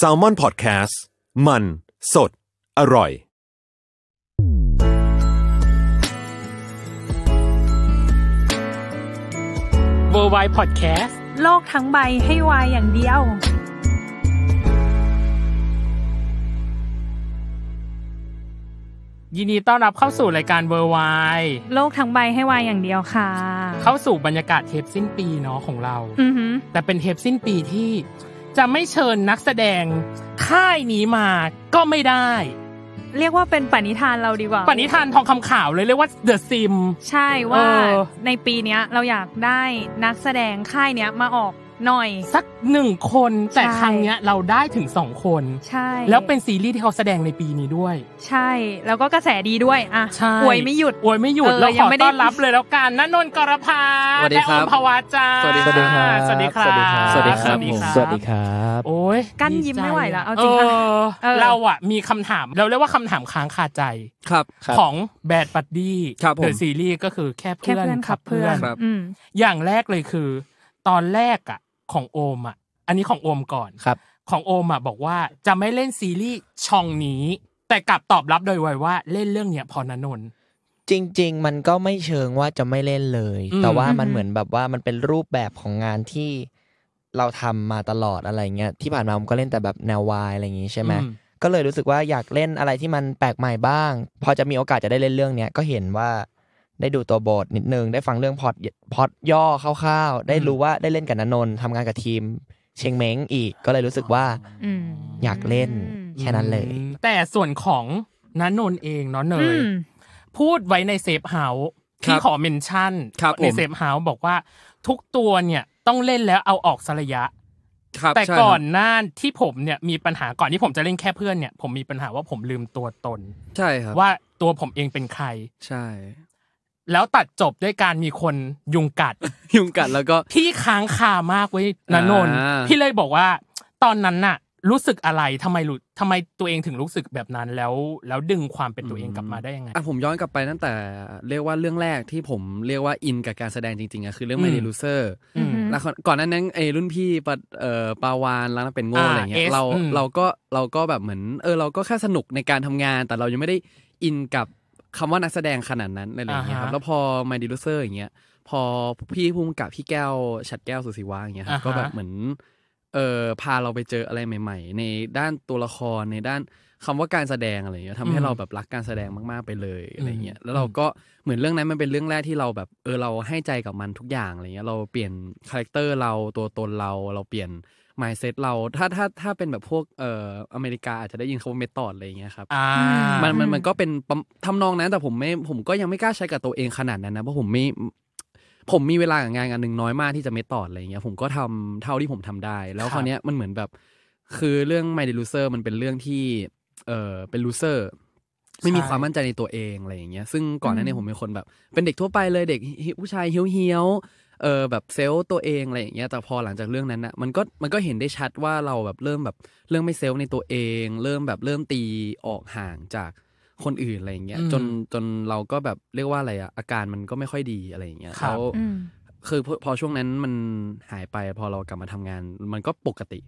s a l ม o n PODCAST มัน สด อร่อยเวอร์ไว d e p o d c a s โลกทั้งใบให้วายอย่างเดียว ยินดีต้อนรับเข้าสู่รายการเวอร์ไวโลกทั้งใบให้วายอย่างเดียวค่ะ เข้าสู่บรรยากาศเทปสิ้นปีเนาะของเราแต่เป็นเทปสิ้นปีที่จะไม่เชิญนักแสดงค่ายนี้มาก็ไม่ได้ เรียกว่าเป็นปณิธานเราดีกว่า ปณิธานทองคำขาวเลย เรียกว่าเดอะซิม ใช่ว่าในปีเนี้ยเราอยากได้นักแสดงค่ายเนี้ยมาออกหน่อยสักหนึ่งคนแต่ครั้งเนี้ยเราได้ถึงสองคน ใช่ แล้วเป็นซีรีส์ที่เขาแสดงในปีนี้ด้วย ใช่ แล้วก็กระแสดีด้วยอ่ะใช่อวยไม่หยุดอวยไม่หยุดเราขอต้อนรับเลยแล้วกันนันนกรพาสสวัดีครอบภวะจาสวัสดีครับสวัสดีครับสวัสดีครับ สวัสดีครับ โอ้ยกั้นยิ้มไม่ไหวแล้วเอาจริงเราอ่ะ มีคำถามเราเรียกว่าคำถามค้างคาใจครับ ของแบดบัดดี้เดอะซีรีส์ก็คือแค่เพื่อนครับเพื่อนอย่างแรกเลยคือ ตอนแรกอ่ะของโอมอ่ะ อันนี้ของโอมก่อน ครับ ของโอมอ่ะบอกว่าจะไม่เล่นซีรีส์ช่องนี้ แต่กลับตอบรับโดยไวว่าเล่นเรื่องเนี้ยพอนนนท์จริง ๆ มันก็ไม่เชิงว่าจะไม่เล่นเลย แต่ว่ามันเหมือนแบบว่ามันเป็นรูปแบบของงานที่เราทำมาตลอดอะไรเงี้ยที่ผ่านมาผมก็เล่นแต่แบบแนววายอะไรอย่างงี้ใช่ไหม ก็เลยรู้สึกว่าอยากเล่นอะไรที่มันแปลกใหม่บ้างพอจะมีโอกาสจะได้เล่นเรื่องเนี้ยก็เห็นว่าได้ดูตัวบทนิดนึงได้ฟังเรื่องพอดพอดย่อคร่าวๆได้รู้ว่าได้เล่นกับนนนท์ทำงานกับทีม เชียงเม้งอีก ก็เลยรู้สึกว่าอยากเล่นแค่นั้นเลย แต่ส่วนของนันนนเองเนาะเนยพูดไว้ในเซฟเฮาส์ที่ขอเมนชั่นในเซฟเฮาส์บอกว่าทุกตัวเนี่ยต้องเล่นแล้วเอาออกสระยะแต่ก่อนหน้าที่ผมเนี่ยมีปัญหาก่อนที่ผมจะเล่นแค่เพื่อนเนี่ยผมมีปัญหาว่าผมลืมตัวตน ใช่ครับว่าตัวผมเองเป็นใคร ใช่แล้วตัดจบด้วยการมีคนยุงกัดยุงกัดแล้วก็ที่ค้างคามากไว้นนนพี่เลยบอกว่า ตอนนั้นน่ะรู้สึกอะไรทำไมรู้ทำไมตัวเองถึงรู้สึกแบบนั้นแล้วแล้วดึงความเป็นตัวเองกลับมาได้ยังไงอ่ะผมย้อนกลับไปตั้งแต่เรียกว่าเรื่องแรกที่ผมเรียกว่าอินกับการแสดงจริงๆอ่ะคือเรื่องไม่ได้รู้เซอร์แล้วก่อนนั้นนั้นไอ้รุ่นพี่ปะเอ่อปาวานแล้วเป็นโง่อะไรเงี้ยเราเราก็เราก็แบบเหมือนเออเราก็แค่สนุกในการทำงาน แต่เรายังไม่ได้อินกับคำว่านักแสดงขนาดนั้นอะไรอย่างเงี้ยครับแล้วพอมาดิลูเซอร์อย่างเงี้ยพอพี่ภูมิกับพี่แก้วฉัดแก้วสุสีวะอย่างเงี้ยครับก็แบบเหมือนเออพาเราไปเจออะไรใหม่ ๆ ในด้านตัวละครในด้านคำว่าการแสดงอะไรอย่างเงี้ยทำให้เราแบบรักการแสดงมากๆไปเลยอะไรเงี้ยแล้วเราก็เหมือนเรื่องนั้น มันเป็นเรื่องแรกที่เราแบบเออเราให้ใจกับมันทุกอย่างอะไรเงี้ยเราเปลี่ยนคาแรคเตอร์เราตัวตนเราเราเปลี่ยนมายเซตเราถ้าถ้าถ้าเป็นแบบพวกเอ่ออเมริกาอาจจะได้ยินคำว่าเมทอดอะไรอย่างเงี้ยครับมันมันมันก็เป็นทำนองนั้น แต่ผมไม่ผมก็ยังไม่กล้าใช้กับตัวเองขนาดนั้นนะเพราะผมไม่ผมมีเวลากับงานงานหนึ่งน้อยมากที่จะเมทอดอะไรอย่างเงี้ยผมก็ทำเท่าที่ผมทำได้ แล้วคราวเนี้ยมันเหมือนแบบ คือเรื่องไมเดลูเซอร์มันเป็นเรื่องที่ เออเป็นลูเซอร์ไม่มีความมั่นใจในตัวเอง อะไรอย่างเงี้ย ซึ่งก่อนหน้านี้ผมเป็นคนแบบ เป็นเด็กทั่วไปเลยเด็กผู้ชายเฮี้ยวเออแบบเซลล์ตัวเองอะไรอย่างเงี้ยแต่พอหลังจากเรื่องนั้นนะมันก็มันก็เห็นได้ชัดว่าเราแบบเริ่มแบบเริ่มไม่เซลล์ในตัวเอง เริ่มแบบเริ่มตีออกห่างจากคนอื่นอะไรอย่างเงี้ยจนจนเราก็แบบเรียกว่าอะไรอะอาการมันก็ไม่ค่อยดีอะไรอย่างเงี้ยเขาคือพอช่วงนั้นมันหายไปพอเรากลับมาทำงานมันก็ปกติ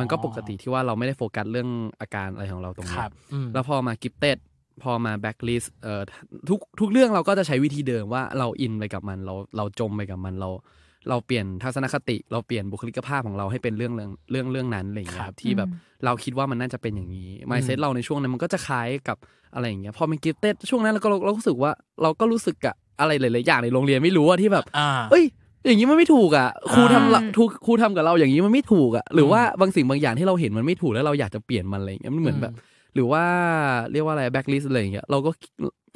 มันก็ปกติที่ว่าเราไม่ได้โฟกัสเรื่องอาการอะไรของเราตรงนี้แล้วพอมากิฟเต็ดพอมาแบ็กลิสเอ่อทุกทุกเรื่องเราก็จะใช้วิธีเดิมว่าเราอินไปกับมันเราเราจมไปกับมันเราเราเปลี่ยนทัศนคติเราเปลี่ยนบุคลิกภาพของเราให้เป็นเรื่องเรื่องเรื่องเรื่องนั้นอะไรอย่างเงี้ยครับที่แบบเราคิดว่ามันน่าจะเป็นอย่างนี้ไมเซ็ตเราในช่วงนั้นมันก็จะคล้ายกับอะไรอย่างเงี้ยพอเป็นกิฟเต็ดช่วงนั้นเราก็เรารู้สึกว่าเราก็รู้สึกอะอะไรหลายๆอย่างในโรงเรียนไม่รู้ว่าที่แบบเอ้ย อย่างนี้มันไม่ถูกอ่ะครูทำรูกครูทำกับเราอย่างนี้มันไม่ถูกอ่ะหรือว่าบางสิ่งบางอย่างที่เราเห็นมันไม่ถูกแล้วเราอยากจะเปลี่ยนมันอะไรเงี้ยมันเหมือนแบบหรือว่าเรียกว่าอะไรแบ็กลิสอะไรอย่างเงี้ยเราก็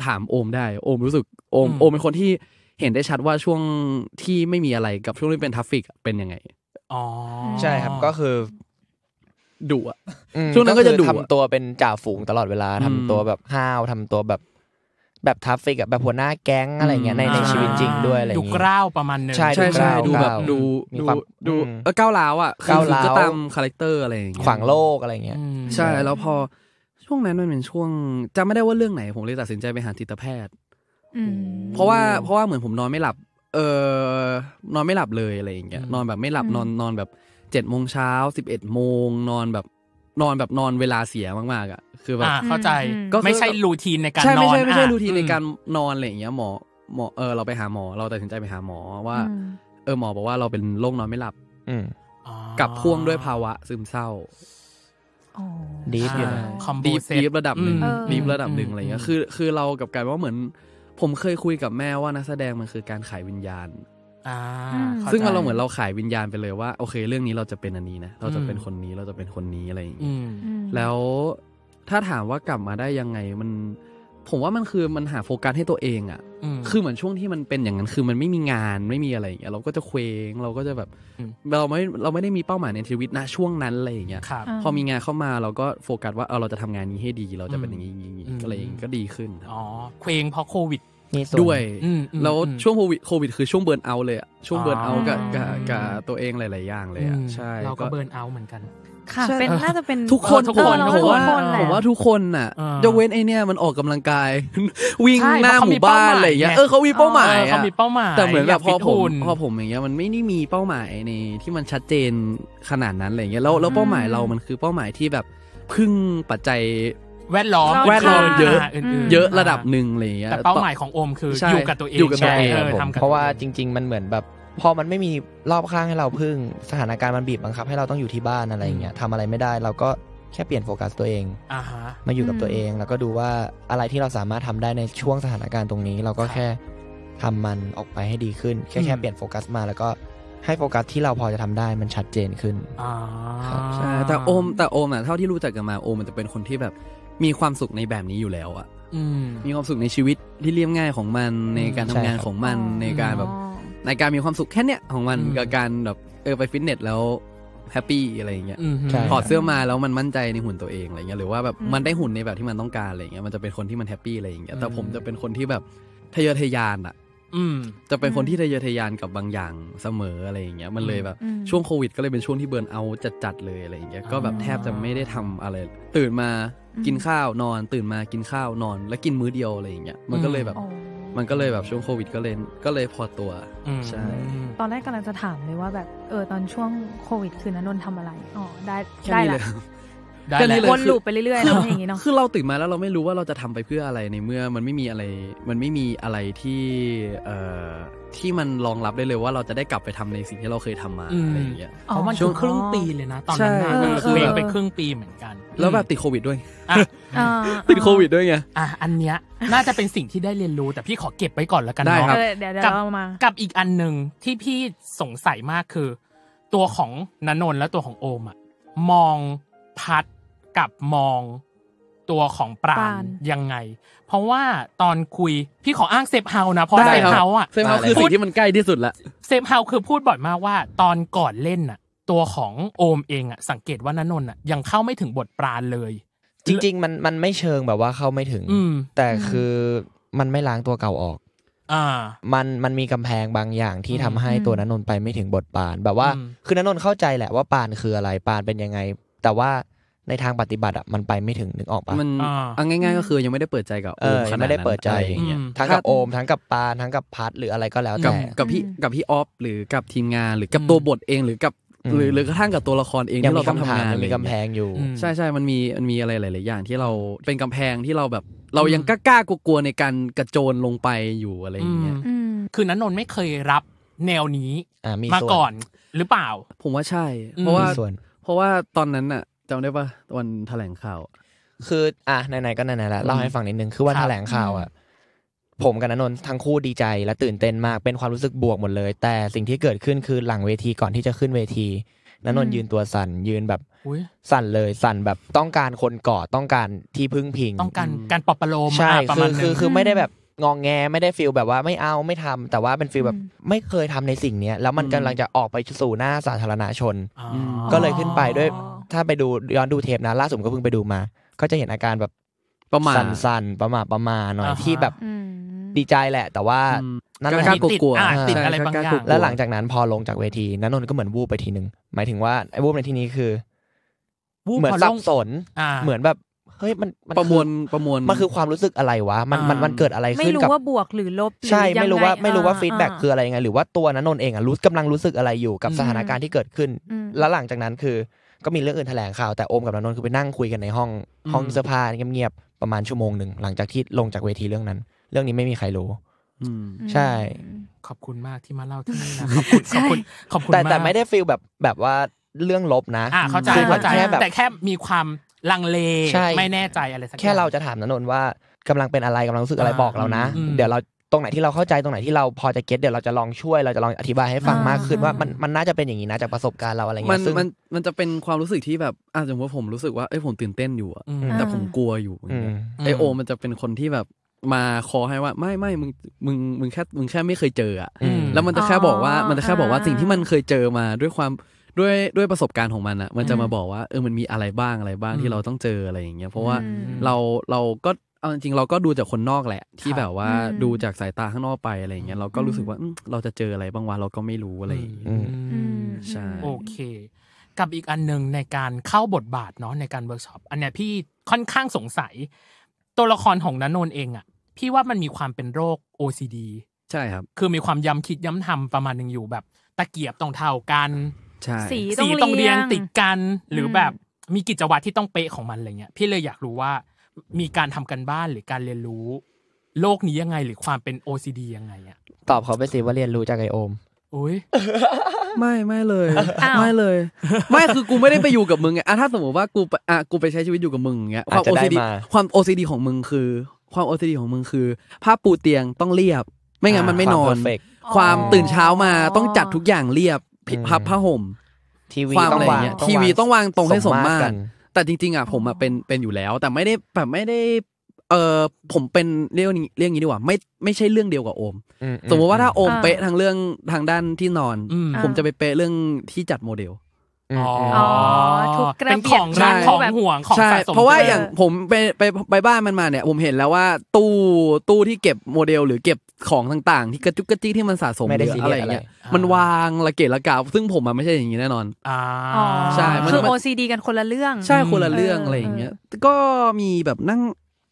ถามโอมได้โอมรู้สึกโอม โอมเป็นคนที่เห็นได้ชัดว่าช่วงที่ไม่มีอะไรกับช่วงที่เป็นทัฟฟิกเป็นยังไงอ๋อใช่ครับก็คือดุอะช่วงนั้นก็จะดุทำตัวเป็นจ่าฝูงตลอดเวลาทำตัวแบบห้าวทำตัวแบบแบบทัฟฟิกแบบหัวหน้าแก๊งอะไรเงี้ยในในชีวิตจริงด้วยอะไรอยย่างงเี้ดูกล้าวประมาณนึงใช่ใช่ ดูแบบดูดูดูเออก้าวร้าวอะก้าวร้าวก็ตามคาแรคเตอร์อะไรอย่างเงี้ยขวางโลกอะไรเงี้ยใช่แล้วพอช่วงนั้นมันเป็นช่วงจำไม่ได้ว่าเรื่องไหนผมเลยตัดสินใจไปหาจิตแพทย์ อืเพราะว่าเพราะว่าเหมือนผมนอนไม่หลับ เออนอนไม่หลับเลยอะไรอย่าง เงี้ยนอนแบบไม่หลับนอนนอนแบบเจ็ดโมงเช้าสิบเอ็ดโมงนอนแบบนอนแบบนอนเวลาเสียมากๆอ่ะ คือแบบเข้าใจก็ไม่ใช่รูทีนในการนนอใช่ไม่ใช่ไม่ใช่รูทีนในการนอนอะไรอย่าง เงี้ยหมอหมอเออเราไปหาหมอเราตัดสินใจไปหาหมอว่าเออ หมอบอกว่าเราเป็นโรคนอนไม่หลับ อืกับพ่วงด้วยภาวะ ซึมเศร้าดีฟอยู่นะคอมโบดีฟดีฟระดับหนึ่งดีฟระดับหนึ่งอะไรเงี้ยคือคือเรากับการว่าเหมือน ผมเคยคุยกับแม่ว่านักแสดงมันคือการขายวิญญาณซึ่งเราเหมือนเราขายวิญญาณไปเลยว่า โอเค เรื่องนี้เราจะเป็นอันนี้นะ เราจะเป็นคนนี้เราจะเป็นคนนี้อะไรอย่างนี้แล้วถ้าถามว่ากลับมาได้ยังไงมันผมว่ามันคือมันหาโฟกัสให้ตัวเองอะ่ะ คือเหมือนช่วงที่มันเป็นอย่างนั้นคือมันไม่มีงานไม่มีอะไรอย่างเงี้ยเราก็จะเคว้ง เราก็จะแบบ เราไม่เราไม่ได้มีเป้าหมายในชีวิตนะช่วงนั้นอะไรอย่างเงี้ยพอมีงานเข้ามาเราก็โฟกัสว่าเออเราจะทำงานนี้ให้ดี เราจะเป็นอย่างนี้อย่างนี้ก็เลยก็ดีขึ้น อ๋อเคว้งเพราะโควิดด้วย แล้วช่วงโควิดโควิดคือช่วงเบิร์นเอาเลยอะช่วงเบิร์นเอากับกับตัวเองหลายๆอย่างเลยอะใช่ เราก็เบิร์นเอาเหมือนกัน ค่ะ เป็นน่าจะเป็นทุกคนทุกคนผมว่าผมว่าทุกคนอะยกเว้นไอเนี้ยมันออกกำลังกาย วิ่งหน้าหมู่บ้านอะไรอย่างเงี้ย เออเขามีเป้าหมายเขามีเป้าหมายแต่เหมือนแบบพอผมพอผมอย่างเงี้ยมันไม่ได้มีเป้าหมายในที่มันชัดเจนขนาดนั้นอะไรเงี้ย แล้วแล้วเป้าหมายเรามันคือเป้าหมายที่แบบพึ่งปัจจัยแวดล้อมแวดล้อมเยอะเยอะระดับหนึ่งเลยแต่เป้าหมายของโอมคืออยู่กับตัวเองอยู่กับตัวเองเพราะว่าจริง ๆมันเหมือนแบบพอมันไม่มีรอบข้างให้เราพึ่งสถานการณ์มันบีบบังคับ ให้เราต้องอยู่ที่บ้านอะไรเงี้ยทำอะไรไม่ได้เราก็แค่เปลี่ยนโฟกัสตัวเองอมาอยู่กับตัวเองแล้วก็ดูว่าอะไรที่เราสามารถทำได้ในช่วงสถานการณ์ตรงนี้ เราก็แค่ทำมันออกไปให้ดีขึ้นแค่แค่เปลี่ยนโฟกัสมาแล้วก็ให้โฟกัสที่เราพอจะทำได้มันชัดเจนขึ้นอ่าแต่โอมแต่โอมอ่ะเท่าที่รู้จักกันมาโอมมันจะเป็นคนที่แบบมีความสุขในแบบนี้อยู่แล้วอะมีความสุขในชีวิตที่เรียบง่ายของมันในการทำงานของมันในการแบบในการมีความสุขแค่เนี้ยของมัน กับการแบบเออไปฟิตเนสแล้วแฮปปี้อะไรอย่างเงี้ยถอดเสื้อมาแล้วมันมั่นใจในหุ่นตัวเองอะไรเงี้ยหรือว่าแบบมันได้หุ่นในแบบที่มันต้องการอะไรเงี้ยมันจะเป็นคนที่มันแฮปปี้อะไรอย่างเงี้ยแต่ผมจะเป็นคนที่แบบทะเยอทะยานอะจะเป็นคนที่ทะเยอทะยานกับบางอย่างเสมออะไรอย่างเงี้ยมันเลยแบบช่วงโควิดก็เลยเป็นช่วงที่เบิร์นเอาจัดๆเลยอะไรอย่างเงี้ยก็แบบแทบจะไม่ได้ทำอะไรตื่นมากินข้าวนอนตื่นมากินข้าวนอน แล้วกินมื้อเดียวอะไรอย่างเงี้ยมันก็เลยแบบมันก็เลยแบบช่วงโควิด ก็เลยก็เลยพอตัวใช่ ตอนแรกกำลังจะถามเลยว่าแบบเออตอนช่วงโควิด คือนันนทำอะไรอ๋อได้ได้ละได้แหล้วนลูปไปเรื่อยๆะอย่างงี้เนาะคือเราตื่นมาแล้วเราไม่รู้ว่าเราจะทำไปเพื่ออะไรในเมื่อมันไม่มีอะไรมันไม่มีอะไรที่เอ่อที่มันรองรับได้เลยว่าเราจะได้กลับไปทำในสิ่งที่เราเคยทำมาอะไรอย่างเงี้ยเพราะมันคือครึ่งปีเลยนะตอนนั้นมันคือไปครึ่งปีเหมือนกัน แล้วแบบติดโควิด ด้วยติดโควิด ด้วยไงอ่ะอันเนี้ยน่าจะเป็นสิ่งที่ได้เรียนรู้แต่พี่ขอเก็บไปก่อนแล้วกันเนาะเดี๋ยวเรามากับอีกอันหนึ่งที่พี่สงสัยมากคือ ตัวของนนนและตัวของโอมอะมองพัดทกับมองตัวของปราณยังไง เพราะว่าตอนคุยพี่ขออ้างเซฟเฮานะเพราะเซฟเฮาอ่ะเซฟเฮาคือสิ่งที่มันใกล้ที่สุดละ เซฟเฮาคือพูดบ่อยมากว่า ตอนก่อนเล่นอ่ะ ตัวของโอมเองอ่ะสังเกตว่านนนอ่ะยังเข้าไม่ถึงบทปราณเลย จริงๆมันมันไม่เชิงแบบว่าเข้าไม่ถึง แต่คือมันไม่ล้างตัวเก่าออกมันมันมีกำแพงบางอย่างที่ทำให้ตัวนนนไปไม่ถึงบทปาน แบบว่า คือนนนเข้าใจแหละว่าปานคืออะไร ปานเป็นยังไง แต่ว่าในทางปฏิบัติอ่ะมันไปไม่ถึงนึกออกปะมันเอาง่ายๆ ก็คือยังไม่ได้เปิดใจกับโอมขนาดนั้นไม่ได้เปิดใจอย่างเงี้ยทั้งกับโอมทั้งกับปาทั้งกับพัทหรืออะไรก็แล้วแต่กับพี่กับพี่ออฟ หรือกับทีมงาน หรือกับตัวบทเอง หรือกับหรือหรือกระทั่งกับตัวละครเองที่เราต้องทำงานมีกำแพงอยู่ใช่ใช่มันมีมันมีอะไรหลายๆอย่าง ที่เราเป็นกำแพงที่เราแบบ เรายังกล้ากลัวๆในการกระโจนลงไปอยู่อะไรอย่างเงี้ยคือนั้นนนไม่เคยรับแนวนี้มาก่อนหรือเปล่า ผมว่าใช่ เพราะว่าเพราะว่าตอนนั้นอ่ะจำได้ปะวันแถลงข่าว คือ อ่ะไหนๆ ก็ไหนๆแล้วเล่าให้ฟังนิดนึง คือวันแถลงข่าวอ่ะผมกับนนท์ทั้งคู่ดีใจ และตื่นเต้นมาก เป็นความรู้สึกบวกหมดเลย แต่สิ่งที่เกิดขึ้น คือหลังเวทีก่อนที่จะขึ้นเวทีนนท์ยืนตัวสั่นยืนแบบสั่นเลยสั่นแบบต้องการคนกอดต้องการที่พึ่งพิงต้องการการปลอบประโลมใช่คือคือคือไม่ได้แบบงองแงไม่ได้ฟีลแบบว่าไม่เอาไม่ทำ แต่ว่าเป็นฟีลแบบไม่เคยทำในสิ่งเนี้ยแล้วมันกำลังจะออกไปสู่หน้าสาธารณชนก็เลยขึ้นไปด้วยถ้าไปดูย้อนดูเทปนะ ล่าสุดก็เพิ่งไปดูมา ก็จะเห็นอาการแบบประมาณสั่นๆ ประมาประมาหน่อย ที่แบบดีใจแหละ แต่ว่า นั่นก็กลัวติดอะไรบางอย่าง แล้วหลังจากนั้นพอลงจากเวทีนันนนก็เหมือนวูบไปทีหนึ่งหมายถึงว่าไอ้วูบในที่นี้คือ เหมือนสับสนเหมือนแบบเฮ้ยมันประมวลประมวล มันคือความรู้สึกอะไรวะ มันมันมันเกิดอะไรขึ้นกับไม่รู้ว่าบวกหรือลบใช่ไม่รู้ว่าไม่รู้ว่าฟีดแบ็กคืออะไรไง หรือว่าตัวนันนนเองอ่ะรู้กำลังรู้สึกอะไรอยู่กับสถานการณ์ที่เกิดขึ้น แล้วหลังจากนั้นคือก็มีเรื่องอื่นแถลงข่าว แต่โอมกับนนท์คือไปนั่งคุยกันในห้องห้องเสื้อผ้าเงียบๆประมาณชั่วโมงหนึ่ง หลังจากที่ลงจากเวทีเรื่องนั้น เรื่องนี้ไม่มีใครรู้ใช่ ขอบคุณมากที่มาเล่าที่นี่นะขอบคุณขอบคุณขอบคุณแต่แต่ไม่ได้ฟีลแบบแบบว่าเรื่องลบนะอ่าเข้าใจเข้าใจแต่แค่มีความลังเลไม่แน่ใจอะไรสักแค่เราจะถามนนท์ว่ากำลังเป็นอะไรกำลังรู้สึกอะไรบอกเรานะ เดี๋ยวเราตรงไหนที่เราเข้าใจตรงไหนที่เราพอจะเก็ตเดี๋ยวเราจะลองช่วยเราจะลองอธิบายให้ฟังมากขึ้นว่ามันมันน่าจะเป็นอย่างนี้นะจากประสบการณ์เราอะไรเงี้ยมันมันมันจะเป็นความรู้สึกที่แบบอ่ะสมมติว่าผมรู้สึกว่าเอ้ยผมตื่นเต้นอยู่อะแต่ผมกลัวอยู่ไอโอ มันจะเป็นคนที่แบบมาขอให้ว่าไม่ไม่มึงมึงมึงแค่มึงแค่ไม่เคยเจออะแล้วมันจะแค่บอกว่ามันจะแค่บอกว่าสิ่งที่มันเคยเจอมาด้วยความด้วยด้วยประสบการณ์ของมันอะมันจะมาบอกว่าเออมันมีอะไรบ้างอะไรบ้างที่เราต้องเจออะไรอย่างเงี้ยเพราะว่าเราเราก็เอาจริงเราก็ดูจากคนนอกแหละ ที่แบบว่าดูจากสายตาข้างนอกไปอะไรเงี้ยเราก็รู้สึกว่าเราจะเจออะไรบ้างวะเราก็ไม่รู้อะไรอืมใช่ โอเค กับอีกอันหนึ่งในการเข้าบทบาทเนาะในการเวิร์กช็อป อันเนี้ยพี่ค่อนข้างสงสัย ตัวละครของนันนนเองอ่ะพี่ว่ามันมีความเป็นโรค OCD ใช่ครับ คือมีความย้ำคิดย้ำทำประมาณหนึ่งอยู่แบบตะเกียบต้องเท่ากันสีต้องเรียงติดกันหรือแบบมีกิจวัตรที่ต้องเป๊ะของมันอะไรเงี้ย พี่เลยอยากรู้ว่ามีการทำกันบ้านหรือการเรียนรู้ โลกนี้ยังไงหรือความเป็น OCD ยังไงอะตอบเขาไปสิว่าเรียนรู้จากไอโอมอุ้ยไม่ไม่เลยไม่เลย ไม่คือกูไม่ได้ไปอยู่กับมึงไงอ่ะถ้าสมมติว่ากูไปอ่ะกูไปใช้ชีวิตอยู่กับมึงงเงี้ยความ OCD ความ OCD ของมึงคือ ความ OCD ของมึงคือผ้าปูเตียงต้องเรียบ ไม่งั้นมันไม่นอนความตื่นเช้ามาต้องจัดทุกอย่างเรียบผิดพับผ้าห่มทีวีต้องวางทีวีต้องวางตรงให้สมมาตรแต่จริงๆอ่ะผมอ่ะเป็นเป็นอยู่แล้ว แต่ไม่ได้แบบไม่ได้ เออผมเป็นเรื่องนี้เรื่องนี้ดีกว่าไม่ไม่ใช่เรื่องเดียวกับโอมสมมติว่าถ้าโอมเป๊ะทางเรื่องทางด้านที่นอนผมจะไปเป๊ะเรื่องที่จัดโมเดลอ๋อเป็นของรักของห่วงของสะสมเพราะว่าอย่างผมไปไปไปบ้านมันมาเนี่ยผมเห็นแล้วว่าตู้ตู้ที่เก็บโมเดลหรือเก็บของต่างๆ ที่กระจุกกระจิกที่มันสะสมเยอออะไรเงี้ยมันวางระเกะระกาซึ่งผมมันไม่ใช่อย่างนี้แน่นอนอ่าใช่คือโอซีดีกันคนละเรื่องใช่คนละเรื่องอะไรอย่างเงี้ยก็มีแบบนั่ง